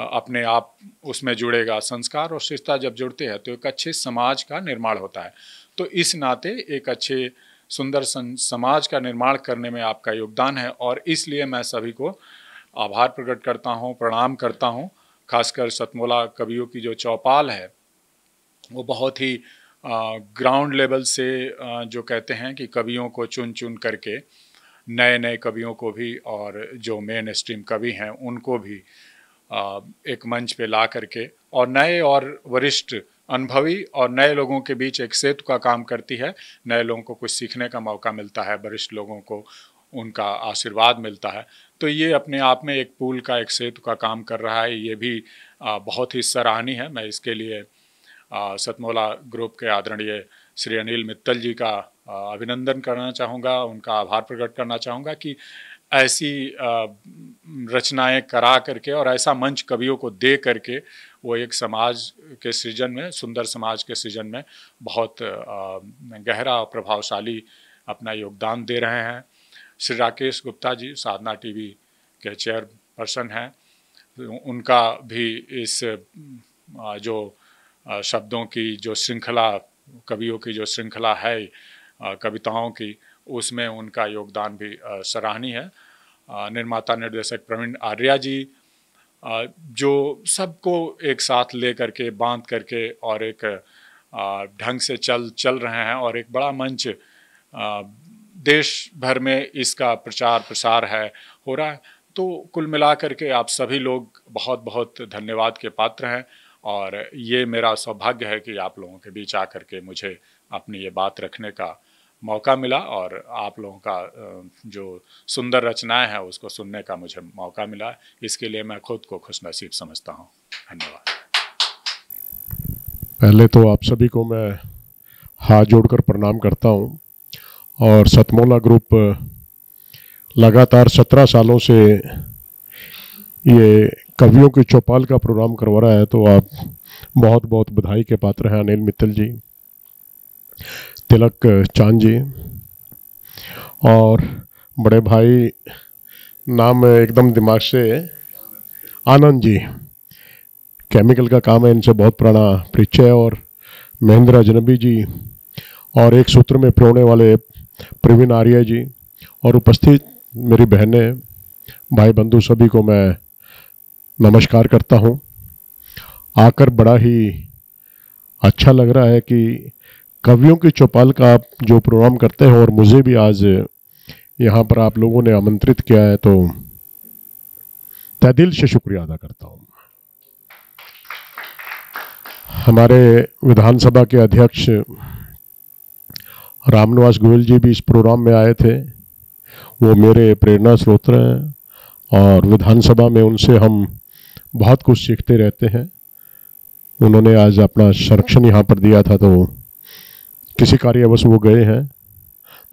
अपने आप उसमें जुड़ेगा संस्कार और शिष्टता जब जुड़ते हैं तो एक अच्छे समाज का निर्माण होता है तो इस नाते एक अच्छे सुंदर समाज का निर्माण करने में आपका योगदान है और इसलिए मैं सभी को आभार प्रकट करता हूँ प्रणाम करता हूँ खासकर सतमोला कवियों की जो चौपाल है वो बहुत ही ग्राउंड लेवल से जो कहते हैं कि कवियों को चुन चुन करके नए नए कवियों को भी और जो मेन स्ट्रीम कवि हैं उनको भी एक मंच पे ला करके और नए और वरिष्ठ अनुभवी और नए लोगों के बीच एक सेतु का काम करती है नए लोगों को कुछ सीखने का मौका मिलता है वरिष्ठ लोगों को उनका आशीर्वाद मिलता है तो ये अपने आप में एक पुल का एक सेतु का काम कर रहा है ये भी बहुत ही सराहनीय है मैं इसके लिए सतमोला ग्रुप के आदरणीय श्री अनिल मित्तल जी का अभिनंदन करना चाहूँगा उनका आभार प्रकट करना चाहूँगा कि ऐसी रचनाएं करा करके और ऐसा मंच कवियों को दे करके वो एक समाज के सृजन में सुंदर समाज के सृजन में बहुत गहरा और प्रभावशाली अपना योगदान दे रहे हैं श्री राकेश गुप्ता जी साधना टीवी के चेयरपर्सन हैं उनका भी इस जो शब्दों की जो श्रृंखला कवियों की जो श्रृंखला है कविताओं की उसमें उनका योगदान भी सराहनीय है निर्माता निर्देशक प्रवीण आर्या जी जो सबको एक साथ ले करके बांध करके और एक ढंग से चल चल रहे हैं और एक बड़ा मंच देश भर में इसका प्रचार प्रसार है हो रहा है तो कुल मिलाकर के आप सभी लोग बहुत बहुत धन्यवाद के पात्र हैं और ये मेरा सौभाग्य है कि आप लोगों के बीच आकर के मुझे अपनी ये बात रखने का मौका मिला और आप लोगों का जो सुंदर रचनाएं हैं उसको सुनने का मुझे मौका मिला इसके लिए मैं खुद को खुश नसीब समझता हूँ धन्यवाद पहले तो आप सभी को मैं हाथ जोड़कर प्रणाम करता हूँ और सतमोला ग्रुप लगातार सत्रह सालों से ये कवियों की चौपाल का प्रोग्राम करवा रहा है तो आप बहुत बहुत बधाई के पात्र हैं अनिल मित्तल जी तिलक चांद जी और बड़े भाई नाम एकदम दिमाग से आनंद जी केमिकल का काम है इनसे बहुत पुराना परिचय और महेंद्र अजनबी जी और एक सूत्र में प्रोने वाले प्रवीण आर्य जी और उपस्थित मेरी बहनें भाई बंधु सभी को मैं नमस्कार करता हूँ आकर बड़ा ही अच्छा लग रहा है कि कवियों की चौपाल का आप जो प्रोग्राम करते हैं और मुझे भी आज यहाँ पर आप लोगों ने आमंत्रित किया है तो तहदिल दिल से शुक्रिया अदा करता हूँ हमारे विधानसभा के अध्यक्ष रामनिवास गोयल जी भी इस प्रोग्राम में आए थे वो मेरे प्रेरणा स्रोत हैं और विधानसभा में उनसे हम बहुत कुछ सीखते रहते हैं उन्होंने आज अपना संरक्षण यहाँ पर दिया था तो किसी कार्यवश वो गए हैं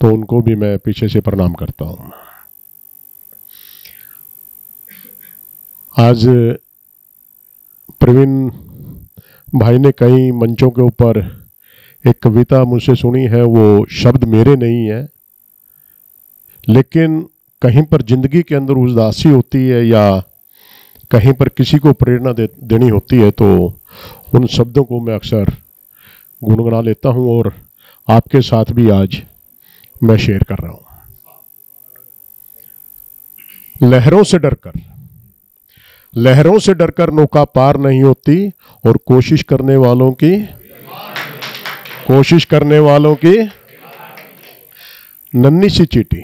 तो उनको भी मैं पीछे से प्रणाम करता हूँ आज प्रवीण भाई ने कई मंचों के ऊपर एक कविता मुझसे सुनी है वो शब्द मेरे नहीं है लेकिन कहीं पर ज़िंदगी के अंदर उदासी होती है या कहीं पर किसी को प्रेरणा दे, देनी होती है तो उन शब्दों को मैं अक्सर गुनगुना लेता हूँ और आपके साथ भी आज मैं शेयर कर रहा हूँ लहरों से डरकर लहरों से डरकर नौका पार नहीं होती और कोशिश करने वालों की कोशिश करने वालों की नन्ही सी चीटी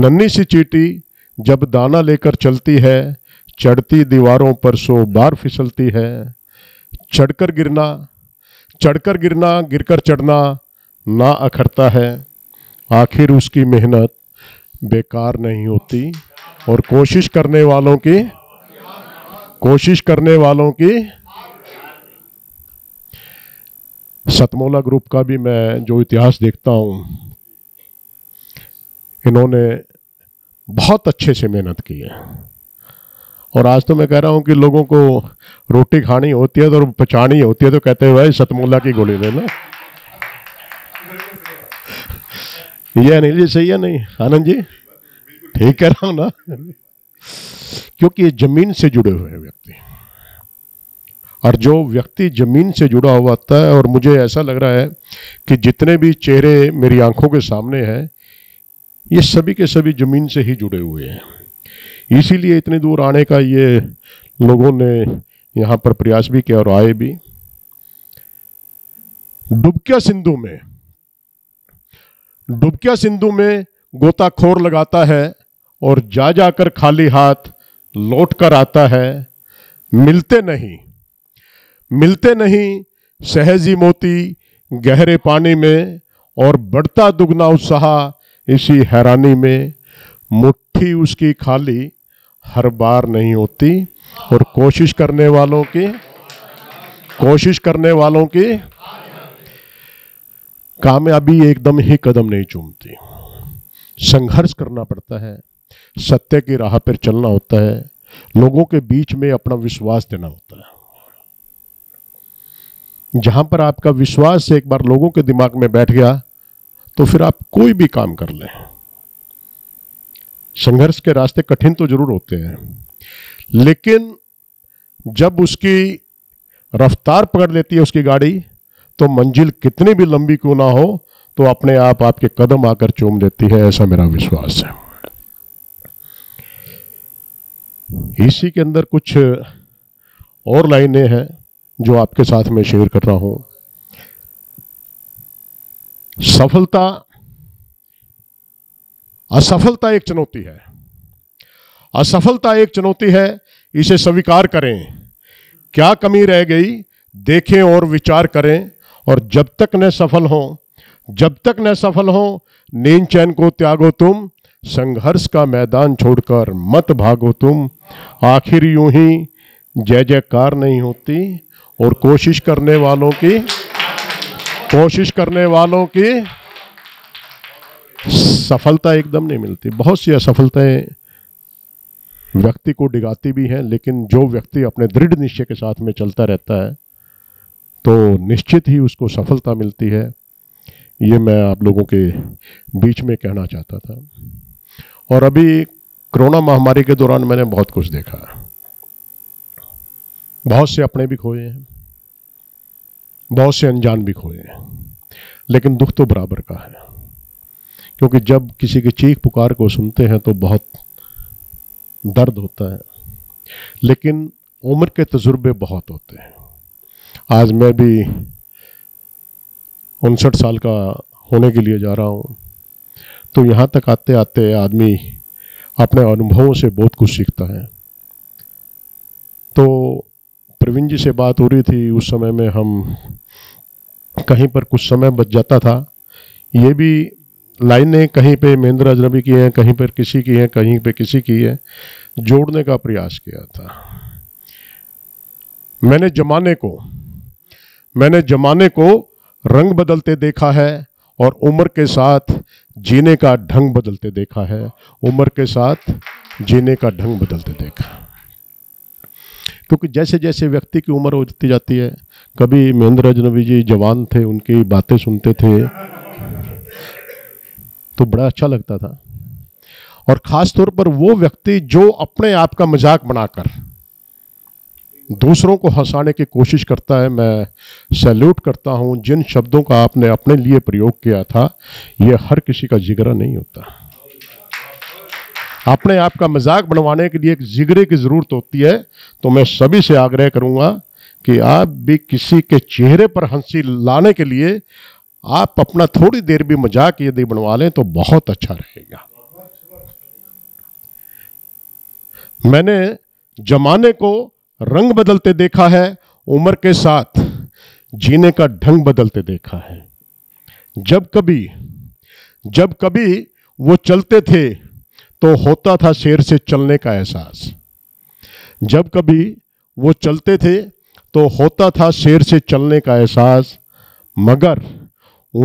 नन्ही सी चीटी जब दाना लेकर चलती है चढ़ती दीवारों पर सो बार फिसलती है चढ़कर गिरना चढ़कर गिरना गिरकर चढ़ना ना अखरता है आखिर उसकी मेहनत बेकार नहीं होती और कोशिश करने वालों की कोशिश करने वालों की सतमोला ग्रुप का भी मैं जो इतिहास देखता हूँ इन्होंने बहुत अच्छे से मेहनत की है और आज तो मैं कह रहा हूँ कि लोगों को रोटी खानी होती है तो पचानी होती है तो कहते हुए सतमोला की गोली देना ये अनिल जी सही है नहीं आनंद जी ठीक कह रहा हूँ ना क्योंकि ये जमीन से जुड़े हुए व्यक्ति हैं और जो व्यक्ति ज़मीन से जुड़ा हुआ होता है और मुझे ऐसा लग रहा है कि जितने भी चेहरे मेरी आंखों के सामने हैं ये सभी के सभी ज़मीन से ही जुड़े हुए हैं इसीलिए इतनी दूर आने का ये लोगों ने यहाँ पर प्रयास भी किया और आए भी डुबकिया सिंधु में डुबकिया सिंधु में गोताखोर लगाता है और जा जाकर खाली हाथ लौट कर आता है मिलते नहीं मिलते नहीं सहजी मोती गहरे पानी में और बढ़ता दुगना उत्साह इसी हैरानी में मुट्ठी उसकी खाली हर बार नहीं होती और कोशिश करने वालों की कोशिश करने वालों की कामयाबी एकदम ही कदम नहीं चूमती संघर्ष करना पड़ता है सत्य की राह पर चलना होता है लोगों के बीच में अपना विश्वास देना होता है जहां पर आपका विश्वास एक बार लोगों के दिमाग में बैठ गया तो फिर आप कोई भी काम कर लें संघर्ष के रास्ते कठिन तो जरूर होते हैं लेकिन जब उसकी रफ्तार पकड़ लेती है उसकी गाड़ी तो मंजिल कितनी भी लंबी क्यों ना हो तो अपने आप आपके कदम आकर चूम देती है ऐसा मेरा विश्वास है इसी के अंदर कुछ और लाइनें हैं जो आपके साथ मैं शेयर कर रहा हूं सफलता असफलता एक चुनौती है असफलता एक चुनौती है इसे स्वीकार करें क्या कमी रह गई देखें और विचार करें और जब तक न सफल हो जब तक न सफल हो नींद चैन को त्यागो तुम संघर्ष का मैदान छोड़कर मत भागो तुम आखिर यूं ही जय जयकार नहीं होती और कोशिश करने वालों की कोशिश करने वालों की सफलता एकदम नहीं मिलती बहुत सी असफलताएं व्यक्ति को डिगाती भी हैं लेकिन जो व्यक्ति अपने दृढ़ निश्चय के साथ में चलता रहता है तो निश्चित ही उसको सफलता मिलती है ये मैं आप लोगों के बीच में कहना चाहता था और अभी कोरोना महामारी के दौरान मैंने बहुत कुछ देखा बहुत से अपने भी खोए हैं बहुत से अनजान भी खोए हैं लेकिन दुख तो बराबर का है क्योंकि जब किसी के चीख पुकार को सुनते हैं तो बहुत दर्द होता है लेकिन उम्र के तजुर्बे बहुत होते हैं आज मैं भी उनसठ साल का होने के लिए जा रहा हूँ तो यहाँ तक आते आते आदमी अपने अनुभवों से बहुत कुछ सीखता है तो प्रवीण जी से बात हो रही थी उस समय में हम कहीं पर कुछ समय बच जाता था ये भी लाइनें कहीं पे महेंद्र अजनबी की हैं कहीं पर किसी की हैं कहीं पे किसी की है जोड़ने का प्रयास किया था मैंने जमाने को मैंने जमाने को रंग बदलते देखा है और उम्र के साथ जीने का ढंग बदलते देखा है उम्र के साथ जीने का ढंग बदलते देखा क्योंकि जैसे जैसे व्यक्ति की उम्र होती जाती है कभी महेंद्र अजनबी जी जवान थे उनकी बातें सुनते थे तो बड़ा अच्छा लगता था और खास तौर पर वो व्यक्ति जो अपने आप का मजाक बनाकर दूसरों को हंसाने की कोशिश करता है मैं सैल्यूट करता हूं जिन शब्दों का आपने अपने लिए प्रयोग किया था यह हर किसी का जिगरा नहीं होता अपने आप का मजाक बनवाने के लिए एक जिगरे की ज़रूरत होती है तो मैं सभी से आग्रह करूंगा कि आप भी किसी के चेहरे पर हंसी लाने के लिए आप अपना थोड़ी देर भी मजाक यदि बनवा लें तो बहुत अच्छा रहेगा मैंने जमाने को रंग बदलते देखा है उम्र के साथ जीने का ढंग बदलते देखा है जब कभी जब कभी वो चलते थे तो होता था शेर से चलने का एहसास जब कभी वो चलते थे तो होता था शेर से चलने का एहसास मगर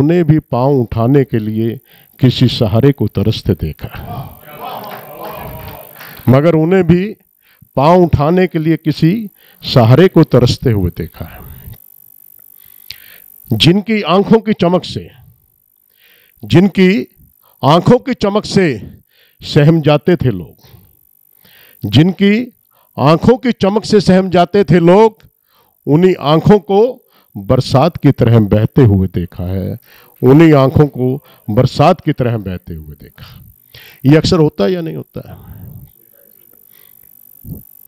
उन्हें भी पांव उठाने के लिए किसी सहारे को तरसते देखा मगर उन्हें भी पांव उठाने के लिए किसी सहारे को तरसते हुए देखा जिनकी आंखों की चमक से जिनकी आंखों की चमक से सहम जाते थे लोग जिनकी आंखों की चमक से सहम जाते थे लोग उन्हीं आंखों को बरसात की तरह बहते हुए देखा है उन्हीं आंखों को बरसात की तरह बहते हुए देखा ये अक्सर होता है या नहीं होता है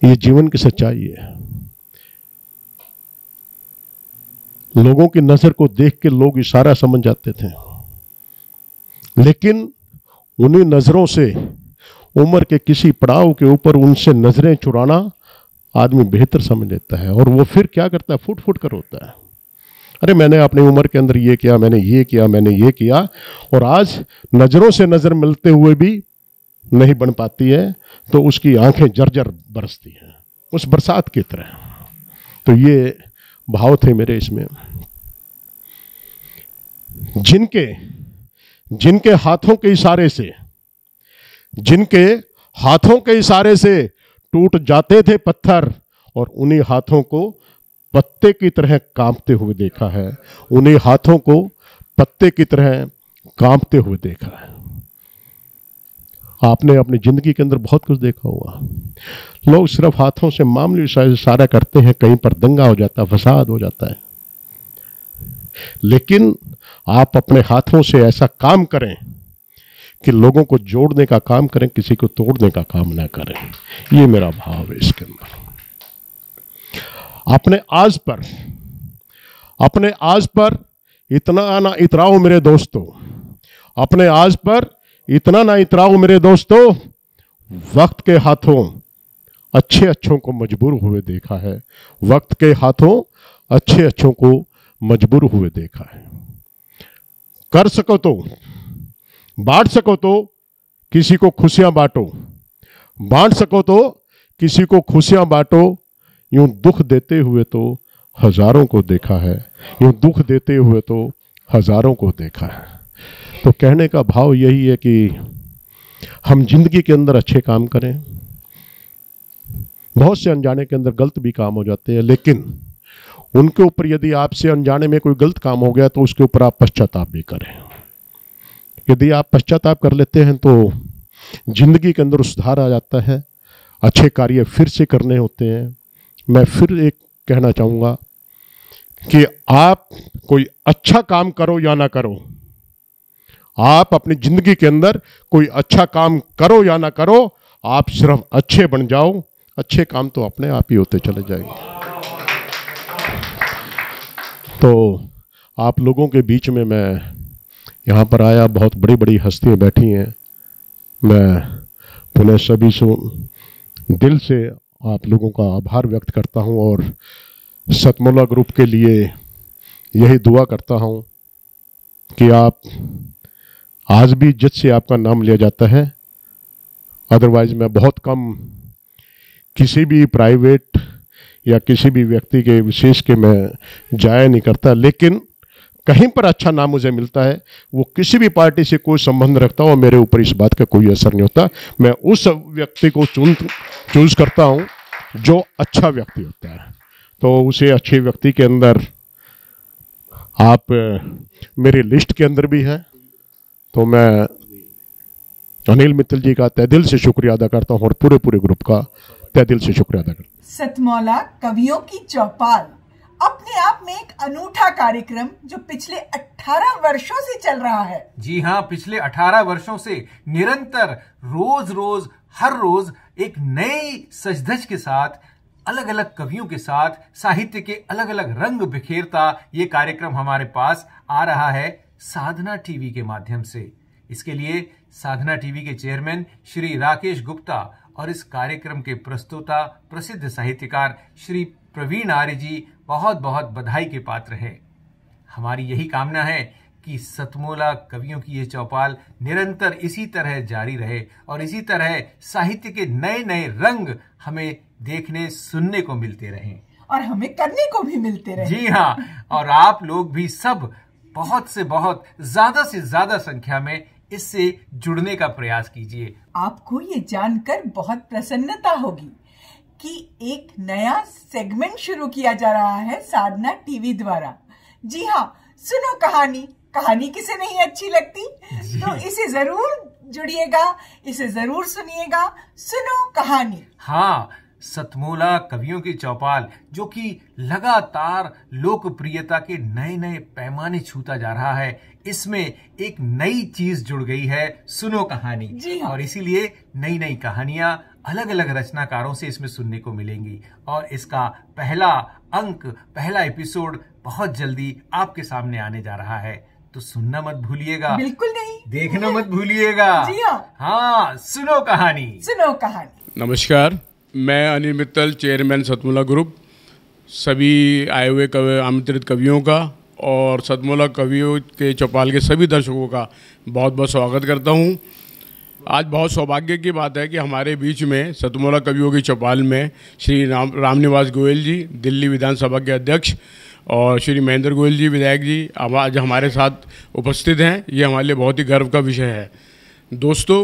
ये जीवन की सच्चाई है लोगों की नजर को देख के लोग इशारा समझ जाते थे लेकिन उन्हीं नजरों से उम्र के किसी पड़ाव के ऊपर उनसे नज़रें चुराना आदमी बेहतर समझ लेता है और वो फिर क्या करता है फुट फुट कर होता है अरे मैंने अपनी उम्र के अंदर ये किया मैंने ये किया मैंने ये किया और आज नज़रों से नज़र मिलते हुए भी नहीं बन पाती है तो उसकी आंखें जर्जर बरसती हैं उस बरसात की तरह तो ये भाव थे मेरे इसमें जिनके जिनके हाथों के इशारे से जिनके हाथों के इशारे से टूट जाते थे पत्थर और उन्हीं हाथों को पत्ते की तरह कांपते हुए देखा है उन्हीं हाथों को पत्ते की तरह कांपते हुए देखा है आपने अपनी जिंदगी के अंदर बहुत कुछ देखा हुआ लोग सिर्फ हाथों से मामले इशारा करते हैं कहीं पर दंगा हो जाता है फसाद हो जाता है लेकिन आप अपने हाथों से ऐसा काम करें कि लोगों को जोड़ने का काम करें किसी को तोड़ने का काम ना करें ये मेरा भाव है इसके अंदर अपने आज पर अपने आज पर इतना ना इतराओ मेरे दोस्तों अपने आज पर इतना ना इतराओ मेरे दोस्तों वक्त के हाथों अच्छे अच्छों को मजबूर हुए देखा है वक्त के हाथों अच्छे अच्छों को मजबूर हुए देखा है कर सको तो बांट सको तो किसी को खुशियां बांटो बांट सको तो किसी को खुशियां बांटो यूं दुख देते हुए तो हजारों को देखा है यूं दुख देते हुए तो हजारों को देखा है तो कहने का भाव यही है कि हम जिंदगी के अंदर अच्छे काम करें बहुत से अनजाने के अंदर गलत भी काम हो जाते हैं लेकिन उनके ऊपर यदि आपसे अनजाने में कोई गलत काम हो गया तो उसके ऊपर आप पश्चाताप भी करें यदि आप पश्चाताप कर लेते हैं तो जिंदगी के अंदर सुधार आ जाता है अच्छे कार्य फिर से करने होते हैं मैं फिर एक कहना चाहूँगा कि आप कोई अच्छा काम करो या ना करो आप अपनी जिंदगी के अंदर कोई अच्छा काम करो या ना करो आप सिर्फ अच्छे बन जाओ अच्छे काम तो अपने आप ही होते चले जाएंगे तो आप लोगों के बीच में मैं यहाँ पर आया बहुत बड़ी बड़ी हस्तियाँ बैठी हैं मैं पुनः सभी से दिल से आप लोगों का आभार व्यक्त करता हूँ और सतमोला ग्रुप के लिए यही दुआ करता हूँ कि आप आज भी जित से आपका नाम लिया जाता है अदरवाइज मैं बहुत कम किसी भी प्राइवेट या किसी भी व्यक्ति के विशेष के मैं जाया नहीं करता लेकिन कहीं पर अच्छा नाम मुझे मिलता है वो किसी भी पार्टी से कोई संबंध रखता हो मेरे ऊपर इस बात का कोई असर नहीं होता मैं उस व्यक्ति को चुन चूज करता हूँ जो अच्छा व्यक्ति होता है तो उसे अच्छे व्यक्ति के अंदर आप मेरी लिस्ट के अंदर भी है तो मैं अनिल मित्तल जी का तय दिल से शुक्रिया अदा करता हूँ और पूरे पूरे ग्रुप का तय दिल से शुक्रिया अदा करता हूँ सतमौला कवियों की चौपाल अपने आप में एक अनूठा कार्यक्रम जो पिछले 18 वर्षों से चल रहा है जी हाँ पिछले 18 वर्षों से निरंतर रोज रोज हर रोज एक नई सजधज के साथ अलग अलग कवियों के साथ साहित्य के अलग अलग रंग बिखेरता ये कार्यक्रम हमारे पास आ रहा है साधना टीवी के माध्यम से इसके लिए साधना टीवी के चेयरमैन श्री राकेश गुप्ता और इस कार्यक्रम के प्रस्तुता प्रसिद्ध साहित्यकार श्री प्रवीण आर्य जी बहुत बहुत बधाई के पात्र हैं हमारी यही कामना है कि सतमोला कवियों की ये चौपाल निरंतर इसी तरह जारी रहे और इसी तरह साहित्य के नए नए रंग हमें देखने सुनने को मिलते रहें और हमें करने को भी मिलते रहे जी हाँ और आप लोग भी सब बहुत से बहुत ज्यादा से ज्यादा संख्या में इससे जुड़ने का प्रयास कीजिए आपको ये जानकर बहुत प्रसन्नता होगी कि एक नया सेगमेंट शुरू किया जा रहा है साधना टीवी द्वारा जी हाँ सुनो कहानी कहानी किसे नहीं अच्छी लगती तो इसे जरूर जुड़िएगा इसे जरूर सुनिएगा सुनो कहानी हाँ सतमोला कवियों की चौपाल जो कि लगातार लोकप्रियता के नए नए पैमाने छूता जा रहा है इसमें एक नई चीज जुड़ गई है सुनो कहानी जी हाँ। और इसीलिए नई नई कहानियां अलग अलग रचनाकारों से इसमें सुनने को मिलेंगी और इसका पहला अंक पहला एपिसोड बहुत जल्दी आपके सामने आने जा रहा है तो सुनना मत भूलिएगा बिल्कुल नहीं देखना मत <laughs> भूलिएगा हाँ।, हाँ सुनो कहानी सुनो कहानी नमस्कार मैं अनिल मित्तल चेयरमैन सतमुला ग्रुप सभी आए हुए कवि आमंत्रित कवियों का और सतमुला कवियों के चौपाल के सभी दर्शकों का बहुत बहुत स्वागत करता हूँ आज बहुत सौभाग्य की बात है कि हमारे बीच में सतमोला कवियों की चौपाल में श्री राम रामनिवास गोयल जी दिल्ली विधानसभा के अध्यक्ष और श्री महेंद्र गोयल जी विधायक जी आज हमारे साथ उपस्थित हैं ये हमारे लिए बहुत ही गर्व का विषय है दोस्तों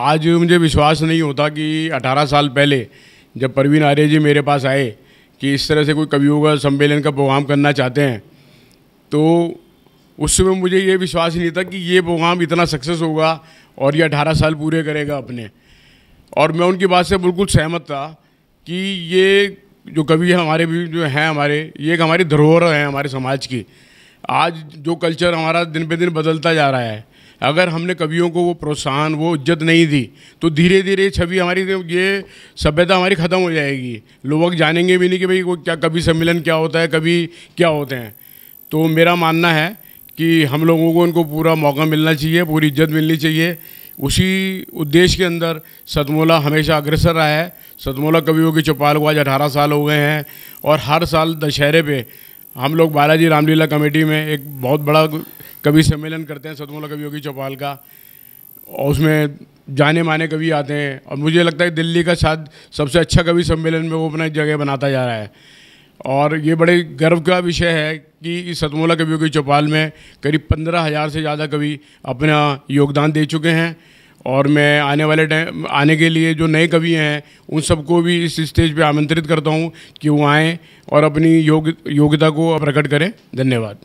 आज मुझे विश्वास नहीं होता कि 18 साल पहले जब परवीन आर्य जी मेरे पास आए कि इस तरह से कोई कवियों का सम्मेलन का प्रोग्राम करना चाहते हैं तो उस समय मुझे ये विश्वास नहीं था कि ये प्रोग्राम इतना सक्सेस होगा और ये अठारह साल पूरे करेगा अपने और मैं उनकी बात से बिल्कुल सहमत था कि ये जो कवि हमारे भी जो हैं हमारे ये एक हमारी धरोहर है हमारे समाज की आज जो कल्चर हमारा दिन ब दिन बदलता जा रहा है अगर हमने कवियों को वो प्रोत्साहन वो इज्जत नहीं दी तो धीरे धीरे छवि हमारी तो ये सभ्यता हमारी ख़त्म हो जाएगी लोग जानेंगे भी नहीं कि भाई वो क्या कवि सम्मेलन क्या होता है कभी क्या होते हैं तो मेरा मानना है कि हम लोगों को उनको पूरा मौका मिलना चाहिए पूरी इज्जत मिलनी चाहिए उसी उद्देश्य के अंदर सतमोला हमेशा अग्रसर रहा है सतमोला कवियों की चौपाल को आज अठारह साल हो गए हैं और हर साल दशहरे पे हम लोग बालाजी रामलीला कमेटी में एक बहुत बड़ा कवि सम्मेलन करते हैं सतमोला कवियों की चौपाल का और उसमें जाने माने कवि आते हैं और मुझे लगता है दिल्ली का शायद सबसे अच्छा कवि सम्मेलन में वो अपना जगह बनाता जा रहा है और ये बड़े गर्व का विषय है कि इस सतमोला कवियों की चौपाल में करीब पंद्रह हज़ार से ज़्यादा कवि अपना योगदान दे चुके हैं और मैं आने वाले टाइम आने के लिए जो नए कवि हैं उन सबको भी इस स्टेज पे आमंत्रित करता हूँ कि वो आएँ और अपनी योग योग्यता को प्रकट करें धन्यवाद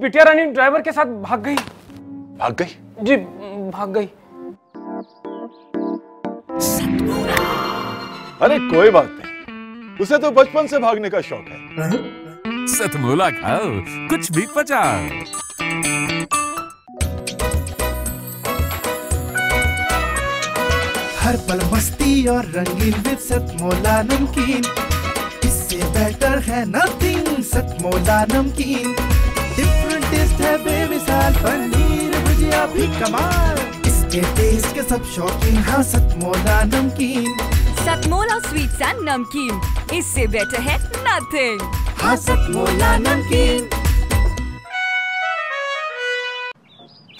बिटिया रानी ड्राइवर के साथ भाग गई भाग गई जी भाग गई अरे कोई बात नहीं उसे तो बचपन से भागने का शौक है हाँ? सतमोला खाओ कुछ भी पचा हर पल मस्ती और रंगीन विद सतमोला नमकीन इससे बेटर है नथिंग सतमोला नमकीन टेस्ट है बेमिसाल पनीर भुजिया भी कमाल इसके टेस्ट के सब शौकीन हाँ सतमोला नमकीन सतमोला स्वीट्स एंड नमकीन इससे बेटर है नथिंग हाँ सतमोला नमकीन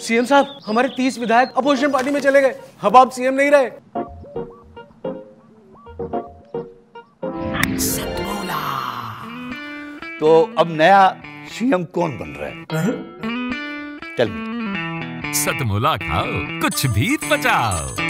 सीएम साहब हमारे तीस विधायक अपोजिशन पार्टी में चले गए अब आप सीएम नहीं रहे तो अब नया सीएम कौन बन रहा है टेल मी सतमुला खाओ कुछ भी तो बचाओ